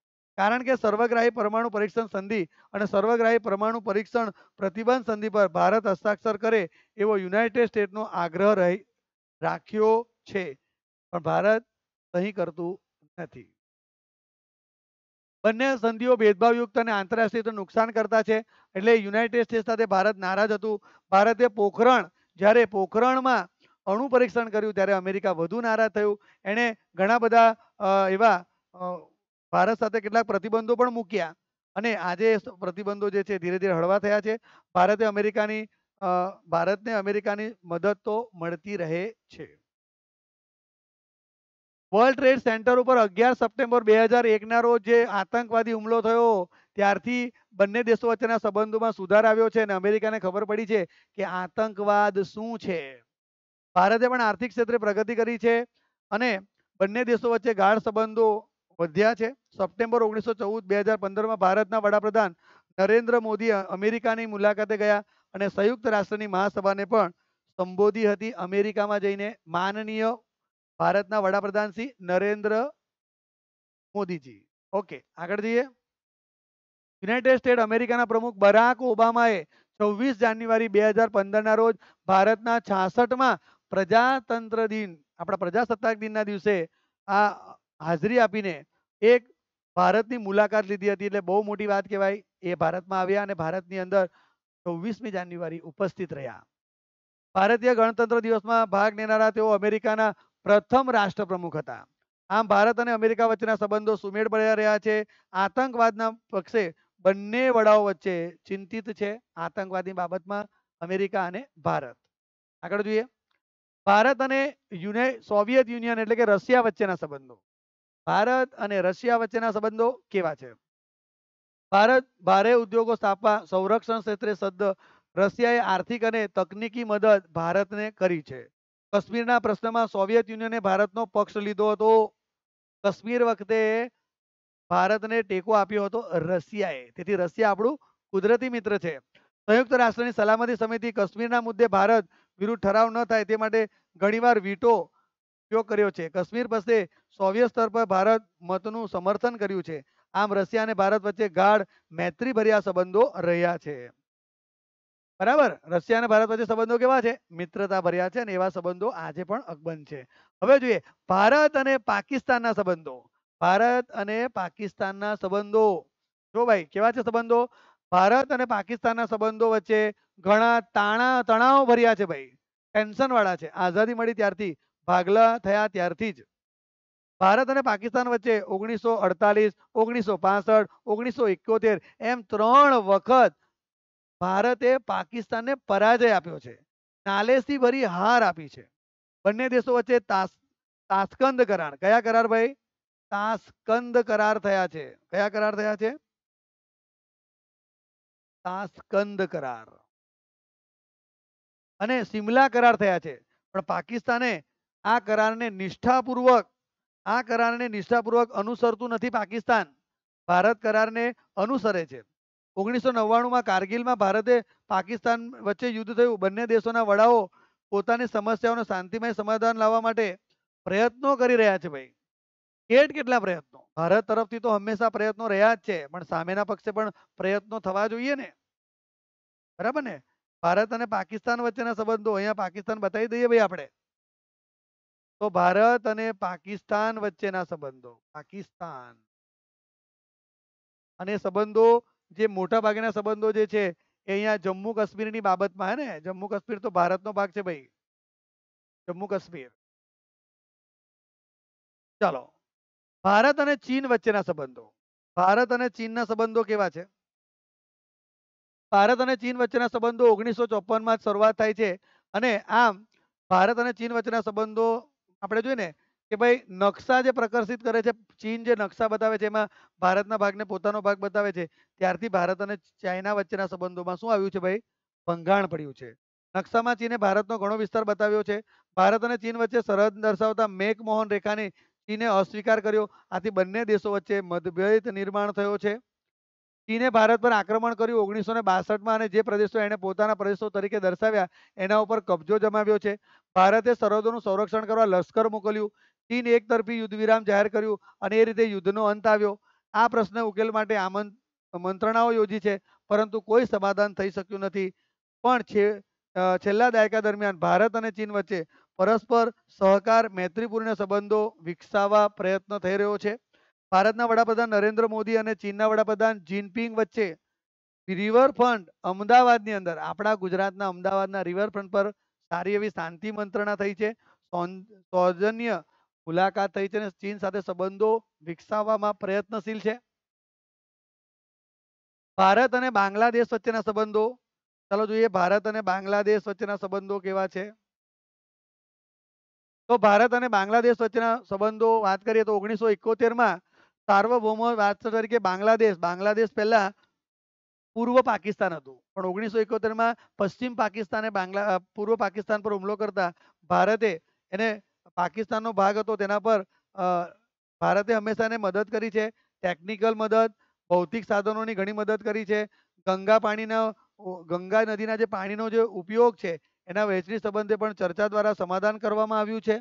કારણ કે સર્વગ્રાહી પરમાણુ પરીક્ષણ સંધિ અને સર્વગ્રાહી પરમાણુ પરીક્ષણ પ્રતિબંધ સંધિ પર ભારત હસ્તાક્ષર કરે એવો યુનાઇટેડ સ્ટેટનો આગ્રહ રહી રાખ્યો છે પણ ભારત સહી કરતું નથી બંને સંધિઓ ભેદભાવયુક્ત અને આંતરરાષ્ટ્રીય નુકસાન કરતા છે એટલે યુનાઇટેડ સ્ટેટ્સ સાથે ભારત નારાજ હતું ભારતે પોખરણ જ્યારે પોખરણમાં અણુ પરીક્ષણ કર્યું ત્યારે અમેરિકા વધુ નારાજ થયું એણે ઘણા બધા એવા ભારત સાથે કેટલાક પ્રતિબંધો પણ મૂક્યા અને આજે પ્રતિબંધો જે છે ધીરે ધીરે હળવા થયા છે ભારતે અમેરિકાની ભારતને અમેરિકાની મદદ તો મળતી રહે છે વર્લ્ડ ટ્રેડ સેન્ટર ઉપર અગિયાર સપ્ટેમ્બર બે હજાર એકના રોજ જે આતંકવાદી હુમલો થયો ત્યારથી બંને દેશો વચ્ચેના સંબંધોમાં સુધાર આવ્યો છે અને અમેરિકાને ખબર પડી છે કે આતંકવાદ શું છે ભારતે પણ આર્થિક ક્ષેત્રે પ્રગતિ કરી છે અને બંને દેશો વચ્ચે ગાઢ સંબંધો વધ્યા છે સપ્ટેમ્બર ઓગણીસો ચૌદ બે હજાર પંદરમાં ભારતના વડાપ્રધાન નરેન્દ્ર મોદી અમેરિકાની મુલાકાતે ગયા અને સંયુક્ત રાષ્ટ્રની મહાસભાને પણ સંબોધી હતી અમેરિકામાં જઈને માનનીય ભારતના વડાપ્રધાન શ્રી નરેન્દ્ર મોદીજી ઓકે આગળ જઈએ યુનાઇટેડ સ્ટેટ અમેરિકાના પ્રમુખ બરાક ઓબામાએ છવ્વીસ જાન્યુઆરી બે હજાર પંદરના રોજ ભારતના છાસઠમાં પ્રજાતંત્ર દિન આપણા પ્રજાસત્તાક દિનના દિવસે આ હાજરી આપીને એક ભારતની મુલાકાત લીધી હતી એટલે બહુ મોટી વાત કહેવાય એ ભારતમાં આવ્યા અને ભારતની અંદર છવ્વીસમી જાન્યુઆરી ઉપસ્થિત રહ્યા ભારતીય ગણતંત્ર દિવસમાં ભાગ લેનારા તેઓ અમેરિકાના પ્રથમ રાષ્ટ્ર પ્રમુખ હતા આમ ભારત અને અમેરિકા વચ્ચેના સંબંધો સુમેળ પડ્યા રહ્યા છે આતંકવાદના પક્ષે બંને વડાઓ વચ્ચે ચિંતિત છે આતંકવાદની બાબતમાં અમેરિકા અને ભારત આગળ જોઈએ ભારત અને યુને સોવિયત યુનિયન એટલે કે રશિયા વચ્ચેના સંબંધો ભારત અને રશિયા વચ્ચેના સંબંધો કેવા છે ભારત ભારે ઉદ્યોગો સ્થાપવા સંરક્ષણ ક્ષેત્રે સદ્ધ રશિયાએ આર્થિક અને તકનીકી મદદ ભારતને કરી છે કાશ્મીરના પ્રશ્નમાં સોવિયત યુનિયને ભારતનો પક્ષ લીધો હતો કાશ્મીર વખતે ભારતને ટેકો આપ્યો હતો રશિયાએ તેથી રશિયા આપણું કુદરતી મિત્ર છે સંયુક્ત રાષ્ટ્રની સલામતી સમિતિ કશ્મીરના મુદ્દે ભારત વિરુદ્ધ ઠરાવ ન થાય તે માટે ઘણીવાર વીટો ઉપયોગ કર્યો છે કાશ્મીર પાસે સોવિયત સ્તર પર ભારત મતનું સમર્થન કર્યું છે આમ રશિયા અને ભારત વચ્ચે ગાઢ મૈત્રીભર્યા સંબંધો રહ્યા છે બરાબર રશિયા અને ભારત વચ્ચે સંબંધો કેવા છે મિત્રતા ભર્યા છે અને એવા સંબંધો આજે પણ અકબંધ છે હવે જોઈએ ભારત અને પાકિસ્તાનના સંબંધો ભારત અને પાકિસ્તાનના સંબંધો જો ભાઈ કેવા છે સંબંધો ભારત અને પાકિસ્તાનના સંબંધો વચ્ચે ઘણા તાણા તણાવ ભર્યા છે ભાઈ ટેન્શન વાળા છે આઝાદી મળી ત્યારથી ભાગલા થયા ત્યારથી જ ભારત અને પાકિસ્તાન વચ્ચે ઓગણીસો અડતાલીસ ઓગણીસો પાસઠ ઓગણીસો એકોતેર એમ ત્રણ વખત ભારતે પાકિસ્તાનને પરાજય આપ્યો છે નાલેસથી ભરી હાર આપી છે બંને દેશો વચ્ચે તાસ્કંદ કરાર કયા કરાર ભાઈ તાસ્કંદ કરાર થયા છે કયા કરાર થયા છે તાસ્કંદ કરાર અને સિમલા કરાર થયા છે પણ પાકિસ્તાને આ કરારને નિષ્ઠાપૂર્વક આ કરારને નિષ્ઠાપૂર્વક અનુસરતું નથી પાકિસ્તાન ભારત કરારને અનુસરે છે ઓગણીસો નવ્વાણુંમાં કારગિલમાં ભારતે પાકિસ્તાન વચ્ચે યુદ્ધ થયું બંને દેશોના વડાઓ પોતાની સમસ્યાઓનો શાંતિમય સમાધાન લાવવા માટે પ્રયત્નો કરી રહ્યા છે ભાઈ કેટ કેટલા પ્રયત્નો ભારત તરફથી તો હંમેશા પ્રયત્નો રહ્યા જ છે પણ સામેના પક્ષે પણ પ્રયત્નો થવા જોઈએ ને બરાબર ને ભારત અને પાકિસ્તાન વચ્ચેના સંબંધો અહીંયા પાકિસ્તાન બતાવી દઈએ ભાઈ આપણે તો ભારત અને પાકિસ્તાન વચ્ચેના સંબંધો પાકિસ્તાન અને સંબંધો જે મોટા ભાગના સંબંધો જે છે એ અહીંયા જમ્મુ કાશ્મીરની બાબતમાં હે ને જમ્મુ કાશ્મીર તો ભારતનો ભાગ છે ભાઈ જમ્મુ કાશ્મીર ચાલો ભારત અને ચીન વચ્ચેના સંબંધો ભારત અને ચીનના સંબંધો કેવા છે ભારત અને ચીન વચ્ચેના સંબંધો ઓગણીસો ચોપનમાં શરૂઆત થાય છે અને આમ ભારત અને ચીન વચ્ચેના સંબંધો આપણે જોઈએ ને કે ભાઈ નકશા જે પ્રકર્ષિત કરે છે ચીન જે નકશા બતાવે છે એમાં ભારતના ભાગને પોતાનો ભાગ બતાવે છે ત્યારથી ભારત અને ચાઇના વચ્ચેના સંબંધોમાં શું આવ્યું છે ભાઈ ભંગાણ પડ્યું છે નકશામાં ચીને ભારતનો ઘણો વિસ્તાર બતાવ્યો છે ભારત અને ચીન વચ્ચે સરહદ દર્શાવતા મેકમોહન રેખાને ચીને અસ્વીકાર કર્યો આથી બંને દેશો વચ્ચે મતભેદ નિર્માણ થયો છે ચીને ભારત પર આક્રમણ કર્યું ઓગણીસો ને બાસઠમાં અને જે પ્રદેશો એણે પોતાના પ્રદેશો તરીકે દર્શાવ્યા એના ઉપર કબજો જમાવ્યો છે ભારતે સરહદોનું સંરક્ષણ કરવા લશ્કર મોકલ્યું ચીન એક તરફી યુદ્ધ વિરામ જાહેર કર્યું અને એ રીતે યુદ્ધનો અંત આવ્યો આ પ્રશ્ન ઉકેલ માટે મંત્રણાઓ યોજી છે પરંતુ કોઈ સમાધાન થઈ શક્યું નથી પણ છેલ્લા દાયકા દરમિયાન ભારત અને ચીન વચ્ચે પરસ્પર સહકાર મૈત્રીપૂર્ણ સંબંધો વિકસાવવા પ્રયત્ન થઈ રહ્યો છે ભારતના વડાપ્રધાન નરેન્દ્ર મોદી અને ચીનના વડાપ્રધાન જિનપિંગ વચ્ચે રિવરફ્રન્ટ અમદાવાદની અંદર આપણા ગુજરાતના અમદાવાદના રિવરફ્રન્ટ પર સારી એવી શાંતિ મંત્રણા થઈ છે સૌજન્ય મુલાકાત થઈ છે અને ચીન સાથે સંબંધો વિકસાવવામાં પ્રયત્નશીલ છે ભારત અને બાંગ્લાદેશ વચ્ચેના સંબંધો ચાલો જોઈએ ભારત અને બાંગ્લાદેશ વચ્ચેના સંબંધો કેવા છે તો ભારત અને બાંગ્લાદેશ વચ્ચેના સંબંધો વાત કરીએ તો ઓગણીસો માં સાર્વભૌમ રાષ્ટ્ર તરીકે બાંગ્લાદેશ બાંગ્લાદેશ પહેલા પૂર્વ પાકિસ્તાન હતું પણ ઓગણીસો એકોતેરમાં પશ્ચિમ પાકિસ્તાને બાંગ્લા પૂર્વ પાકિસ્તાન પર હુમલો કરતા ભારતે એને પાકિસ્તાનનો ભાગ હતો તેના પર ભારતે હંમેશા એને મદદ કરી છે ટેકનિકલ મદદ ભૌતિક સાધનોની ઘણી મદદ કરી છે ગંગા પાણીનો ગંગા નદીના જે પાણીનો જે ઉપયોગ છે એના વહેંચણી સંબંધે પણ ચર્ચા દ્વારા સમાધાન કરવામાં આવ્યું છે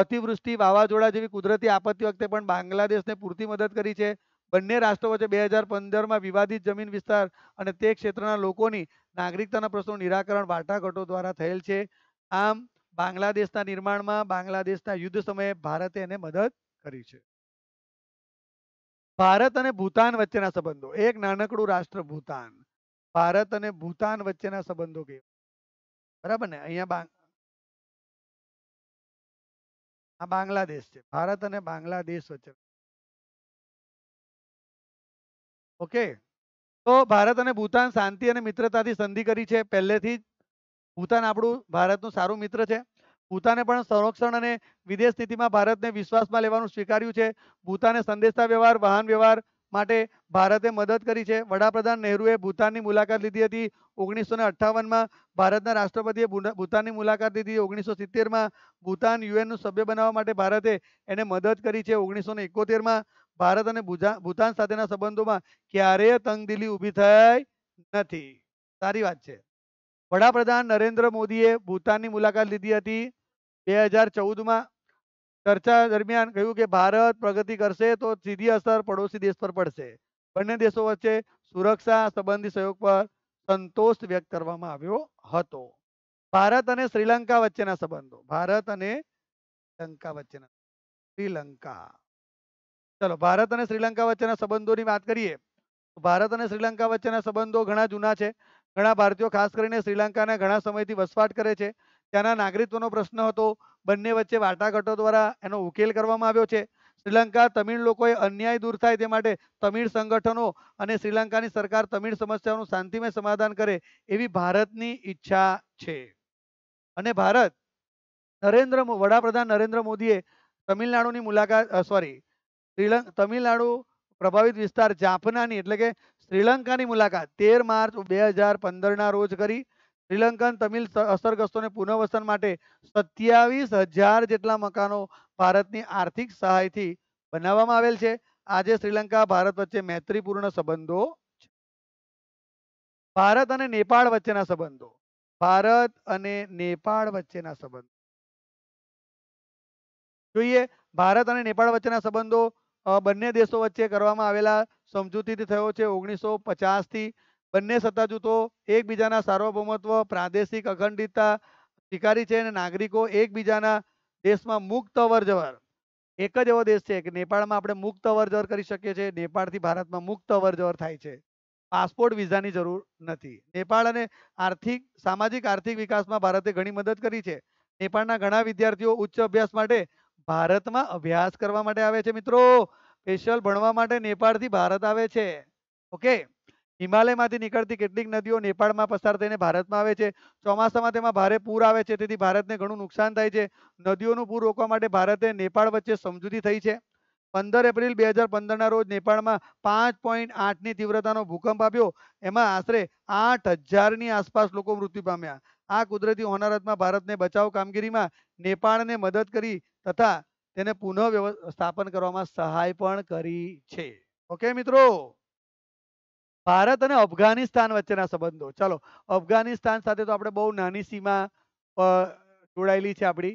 અતિવૃષ્ટિ વાવાઝોડા જેવી કુદરતી આપત્તિ વખતે પણ બાંગ્લાદેશને પૂરતી મદદ કરી છે બંને રાષ્ટ્રો વચ્ચે બે હજાર પંદરમાં વિવાદિત જમીન વિસ્તાર અને તે ક્ષેત્રના લોકોની નાગરિકતાના પ્રશ્નો નિરાકરણ વાટાઘાટો દ્વારા થયેલ છે આમ બાંગ્લાદેશના નિર્માણમાં બાંગ્લાદેશના યુદ્ધ સમયે ભારતે એને મદદ કરી છે ભારત અને ભૂતાન વચ્ચેના સંબંધો એક નાનકડું રાષ્ટ્ર ભૂતાન ભારત અને ભૂતાન વચ્ચેના સંબંધો કેવા બરાબર ને અહીંયા આ બાંગ્લાદેશ છે ભારત અને બાંગ્લાદેશ વચ્ચે ઓકે તો ભારત અને ભૂતાન શાંતિ અને મિત્રતાથી સંધિ કરી છે પહેલેથી જ ભૂતાન આપણું ભારતનું સારું મિત્ર છે ભૂતાને પણ સંરક્ષણ અને વિદેશ નીતિમાં ભારતને વિશ્વાસમાં લેવાનું સ્વીકાર્યું છે ભૂતાને સંદેશા વ્યવહાર વાહન વ્યવહાર માટે ભારતે મદદ કરી છે વડાપ્રધાન નહેરુએ ભૂતાનની મુલાકાત લીધી હતી ઓગણીસો ને અઠ્ઠાવનમાં ભારતના રાષ્ટ્રપતિએ ભૂતાનની મુલાકાત લીધી ઓગણીસો સિત્તેરમાં ભૂતાન યુએનનું સભ્ય બનાવવા માટે ભારતે એને મદદ કરી છે ઓગણીસો ને એકોતેરમાં ભારત અને ભૂતાન સાથેના સંબંધોમાં ક્યારેય તંગદિલી ઊભી થઈ નથી સારી વાત છે વડાપ્રધાન નરેન્દ્ર મોદીએ ભૂતાનની મુલાકાત લીધી હતી બે હજાર ચૌદમાં ચર્ચા દરમિયાન કહ્યું કે ભારત પ્રગતિ કરશે તો સીધી અસર પડોશી દેશ પર પડશે બંને દેશો વચ્ચે સુરક્ષા સંબંધી સહયોગ પર સંતોષ વ્યક્ત કરવામાં આવ્યો હતો ભારત અને શ્રીલંકા વચ્ચેના સંબંધો ભારત અને લંકા વચ્ચેના શ્રીલંકા ચલો ભારત અને શ્રીલંકા વચ્ચેના સંબંધોની વાત કરીએ ભારત અને શ્રીલંકા વચ્ચેના સંબંધો ઘણા જૂના છે ઘણા ભારતીયો ખાસ કરીને શ્રીલંકાના ઘણા સમયથી વસવાટ કરે છે ત્યાંના નાગરિકત્વનો પ્રશ્ન હતો બંને વચ્ચે વાટાઘાટો દ્વારા એનો ઉકેલ કરવામાં આવ્યો છે શ્રીલંકા તમિળ લોકોએ અન્યાય દૂર થાય તે માટે તમિળ સંગઠનો અને શ્રીલંકાની સરકાર તમિળ સમસ્યાઓનું શાંતિમય સમાધાન કરે એવી ભારતની ઈચ્છા છે અને ભારત નરેન્દ્ર વડાપ્રધાન નરેન્દ્ર મોદીએ તમિલનાડુની મુલાકાત સોરી શ્રીલંક તમિલનાડુ પ્રભાવિત વિસ્તાર જાફનાની એટલે કે શ્રીલંકાની મુલાકાત તેર માર્ચ બે હજાર પંદરના રોજ કરી શ્રીલંકન તમિલ અસરગ્રસ્તોને પુનઃવસન માટે સત્યાવીસ હજાર જેટલા મકાનો ભારતની આર્થિક સહાયથી બનાવવામાં આવેલ છે આજે શ્રીલંકા ભારત વચ્ચે મૈત્રીપૂર્ણ સંબંધો ભારત અને નેપાળ વચ્ચેના સંબંધો ભારત અને નેપાળ વચ્ચેના સંબંધો જોઈએ ભારત અને નેપાળ વચ્ચેના સંબંધો બંને દેશો વચ્ચે કરવામાં આવેલા સમજૂતીથી થયો છે ઓગણીસો પચાસથી બંને સત્તા જૂથો એકબીજાના સાર્વભૌમત્વ પ્રાદેશિક અખંડિતતા સ્વીકારી છે અને નાગરિકો એકબીજાના દેશમાં મુક્ત અવરજવર એક જ એવો દેશ છે કે નેપાળમાં આપણે મુક્ત અવરજવર કરી શકીએ છીએ નેપાળથી ભારતમાં મુક્ત અવરજવર થાય છે પાસપોર્ટ વિઝાની જરૂર નથી નેપાળ અને આર્થિક સામાજિક આર્થિક વિકાસમાં ભારતે ઘણી મદદ કરી છે નેપાળના ઘણા વિદ્યાર્થીઓ ઉચ્ચ અભ્યાસ માટે ભારતમાં અભ્યાસ કરવા માટે આવે છે મિત્રો સ્પેશિયલ ભણવા માટે નેપાળથી ભારત આવે છે ઓકે હિમાલયમાંથી નીકળતી કેટલીક નદીઓ નેપાળમાં પસાર થઈને ભારતમાં આવે છે ચોમાસામાં તેમાં ભારે પૂર આવે છે તેથી ભારતને ઘણું નુકસાન થાય છે નદીઓનું પૂર રોકવા માટે ભારતે નેપાળ વચ્ચે સમજૂતી થઈ છે પંદર એપ્રિલ બે હજાર પંદરના રોજ નેપાળમાં પાંચ પોઈન્ટ આઠની તીવ્રતાનો ભૂકંપ આવ્યો એમાં આશરે આઠ હજારની આસપાસ લોકો મૃત્યુ પામ્યા આ કુદરતી હોનારતમાં ભારતને બચાવ કામગીરીમાં નેપાળને મદદ કરી તથા તેને પુનઃ સ્થાપન કરવામાં સહાય પણ કરી છે ઓકે મિત્રો ભારત અને અફઘાનિસ્તાન વચ્ચેના સંબંધો ચાલો અફઘાનિસ્તાન સાથે તો આપણે બહુ નાની સીમા જોડાયેલી છે આપણી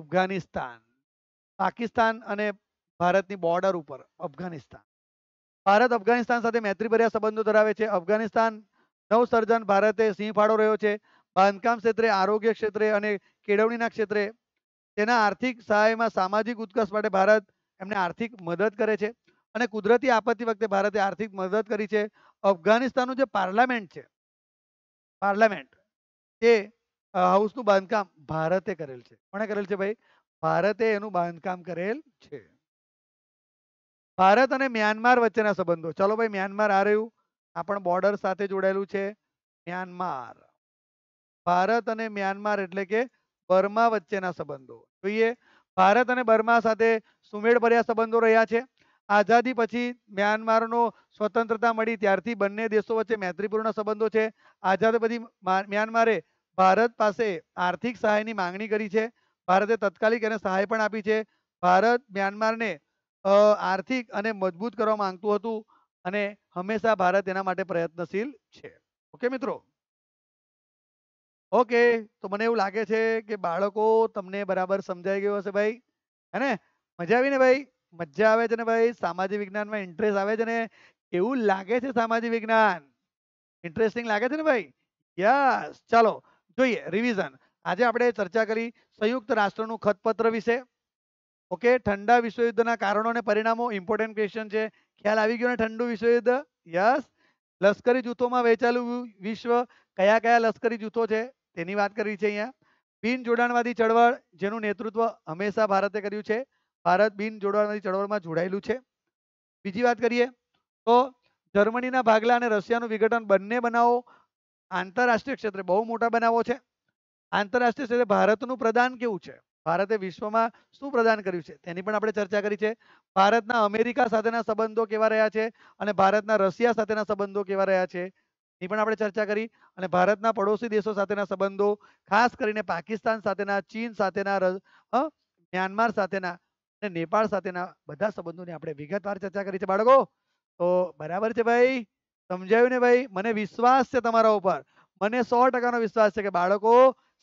અફઘાનિસ્તાન પાકિસ્તાન અને ભારતની બોર્ડર ઉપર અફઘાનિસ્તાન ભારત અફઘાનિસ્તાન સાથે મૈત્રીભર્યા સંબંધો ધરાવે છે અફઘાનિસ્તાન નવસર્જન ભારતે સિંહ ફાળો રહ્યો છે બાંધકામ ક્ષેત્રે આરોગ્ય ક્ષેત્રે અને કેળવણીના ક્ષેત્રે તેના આર્થિક સહાયમાં સામાજિક ઉત્કર્ષ માટે ભારત એમને આર્થિક મદદ કરે છે અને કુદરતી આપત્તિ વખતે ભારતે આર્થિક મદદ કરી છે અફઘાનિસ્તાનનું જે પાર્લામેન્ટ છે પાર્લામેન્ટ એ હાઉસનું બાંધકામ ભારતે કરેલ છે કોણે કરેલ છે ભાઈ ભારતે એનું બાંધકામ કરેલ છે ભારત અને મ્યાનમાર વચ્ચેના સંબંધો ચાલો ભાઈ મ્યાનમાર આ રહ્યું આ પણ બોર્ડર સાથે જોડાયેલું છે મ્યાનમાર ભારત અને મ્યાનમાર એટલે કે બર્મા વચ્ચેના સંબંધો જોઈએ ભારત અને બર્મા સાથે સુમેળભર્યા સંબંધો રહ્યા છે આઝાદી પછી મ્યાનમારનો સ્વતંત્રતા મળી ત્યારથી બંને દેશો વચ્ચે મૈત્રીપૂર્ણ સંબંધો છે આઝાદ પછી મ્યાનમારે ભારત પાસે આર્થિક સહાયની માંગણી કરી છે ભારતે તત્કાલિક એને સહાય પણ આપી છે ભારત મ્યાનમારને આર્થિક અને મજબૂત કરવા માંગતું હતું અને હંમેશા ભારત એના માટે પ્રયત્નશીલ છે ઓકે મિત્રો ઓકે તો મને એવું લાગે છે કે બાળકો તમને બરાબર સમજાઈ ગયો હશે ભાઈ હે ને મજા આવીને ભાઈ મજા આવે છે ને ભાઈ સામાજિક વિજ્ઞાનમાં ઇન્ટરેસ્ટ આવે છે ને એવું લાગે છે સામાજિક વિજ્ઞાન ઇન્ટરેસ્ટિંગ લાગે છે ને ભાઈ યસ ચાલો જોઈએ રિવિઝન આજે આપણે ચર્ચા કરી સંયુક્ત રાષ્ટ્રનું ખતપત્ર વિશે ઓકે ઠંડા વિશ્વયુદ્ધના કારણો અને પરિણામો ઇમ્પોર્ટન્ટ ક્વેશ્ચન છે ખ્યાલ આવી ગયો ને ઠંડુ વિશ્વયુદ્ધ યસ લશ્કરી જૂથોમાં વહેંચાયેલું વિશ્વ કયા કયા લશ્કરી જૂથો છે તેની વાત કરી છે અહીંયા બિન જોડાણવાદી ચળવળ જેનું નેતૃત્વ હંમેશા ભારતે કર્યું છે ભારત બિન જોડવા ચળવળમાં જોડાયેલું છે બીજી વાત કરીએ તો જર્મનીના ભાગલા અને રશિયાનું વિઘટન બંને બનાવો આંતરરાષ્ટ્રીય ક્ષેત્રે બહુ મોટા બનાવો છે આંતરરાષ્ટ્રીય ક્ષેત્રે ભારતનું પ્રદાન કેવું છે ભારતે વિશ્વમાં શું પ્રદાન કર્યું છે તેની પણ આપણે ચર્ચા કરી છે ભારતના અમેરિકા સાથેના સંબંધો કેવા રહ્યા છે અને ભારતના રશિયા સાથેના સંબંધો કેવા રહ્યા છે એની પણ આપણે ચર્ચા કરી અને ભારતના પડોશી દેશો સાથેના સંબંધો ખાસ કરીને પાકિસ્તાન સાથેના ચીન સાથેના મ્યાનમાર સાથેના અને નેપાળ સાથેના બધા સંબંધોની આપણે વિગતવાર ચર્ચા કરી છે બાળકો તો બરાબર છે ભાઈ સમજાયું ને ભાઈ મને વિશ્વાસ છે તમારા ઉપર મને સો ટકાનો વિશ્વાસ છે કે બાળકો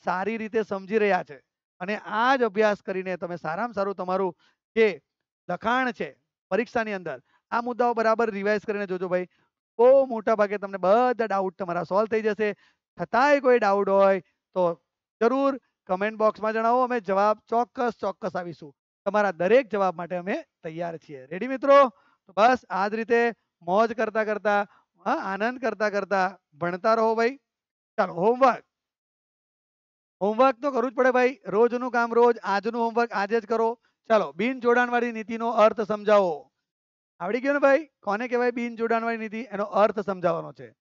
સારી રીતે સમજી રહ્યા છે અને આ જ અભ્યાસ કરીને તમે સારામાં સારું તમારું જે લખાણ છે પરીક્ષાની અંદર આ મુદ્દાઓ બરાબર રિવાઇઝ કરીને જોજો ભાઈ બહુ મોટા ભાગે તમને બધા ડાઉટ તમારા સોલ્વ થઈ જશે થતાય કોઈ ડાઉટ હોય તો જરૂર કમેન્ટ બોક્સમાં જણાવો અમે જવાબ ચોક્કસ ચોક્કસ આવીશું તમારા દરેક જવાબ માટે અમે તૈયાર છીએ રેડી મિત્રો તો બસ આ જ રીતે મોજ કરતા કરતા આનંદ કરતા કરતા ભણતા રહો ભાઈ ચાલો હોમવર્ક હોમવર્ક તો કરવું જ પડે ભાઈ રોજનું કામ રોજ આજનું હોમવર્ક આજે જ કરો ચાલો બિન જોડાણવાળી નીતિનો અર્થ સમજાવો આવડી ગયો ને ભાઈ કોને કહેવાય બિન જોડાણવાળી નીતિ એનો અર્થ સમજાવવાનો છે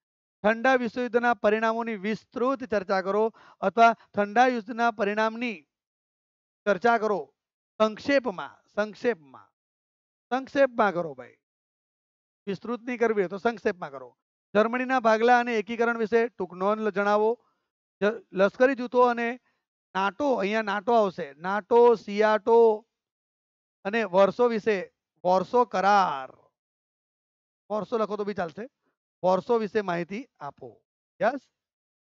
ઠંડા વિશ્વયુદ્ધના પરિણામોની વિસ્તૃત ચર્ચા કરો અથવા ઠંડા યુદ્ધના પરિણામની ચર્ચા કરો સંક્ષેપમાં સંક્ષેપમાં સંક્ષેપમાં કરો ભાઈ વિસ્તૃત નહીં કરવી તો સંક્ષેપમાં કરો જર્મનીના ભાગલા અને એકીકરણ વિશે ટૂંક નોંધ જણાવો લશ્કરી જૂથો અને નાટો અહીંયા નાટો આવશે નાટો સિયાટો અને વર્ષો વિશે વોર્સો કરાર વર્ષો લખો તો બી ચાલશે વોર્સો વિશે માહિતી આપો યસ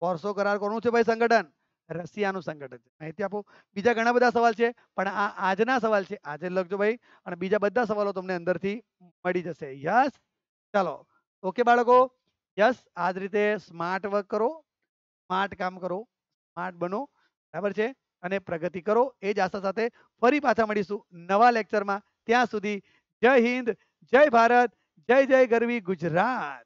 વર્ષો કરાર કોનું છે ભાઈ સંગઠન રશિયાનું સંકટ છે માહિતી આપો બીજા ઘણા બધા સવાલ છે પણ આ આજના સવાલ છે આજે લખજો ભાઈ અને બીજા બધા સવાલો તમને અંદરથી મળી જશે યસ ચાલો ઓકે બાળકો યસ આ જ રીતે સ્માર્ટ વર્ક કરો સ્માર્ટ કામ કરો સ્માર્ટ બનો બરાબર છે અને પ્રગતિ કરો એ જ આશા સાથે ફરી પાછા મળીશું નવા લેક્ચરમાં ત્યાં સુધી જય હિન્દ જય ભારત જય જય ગરવી ગુજરાત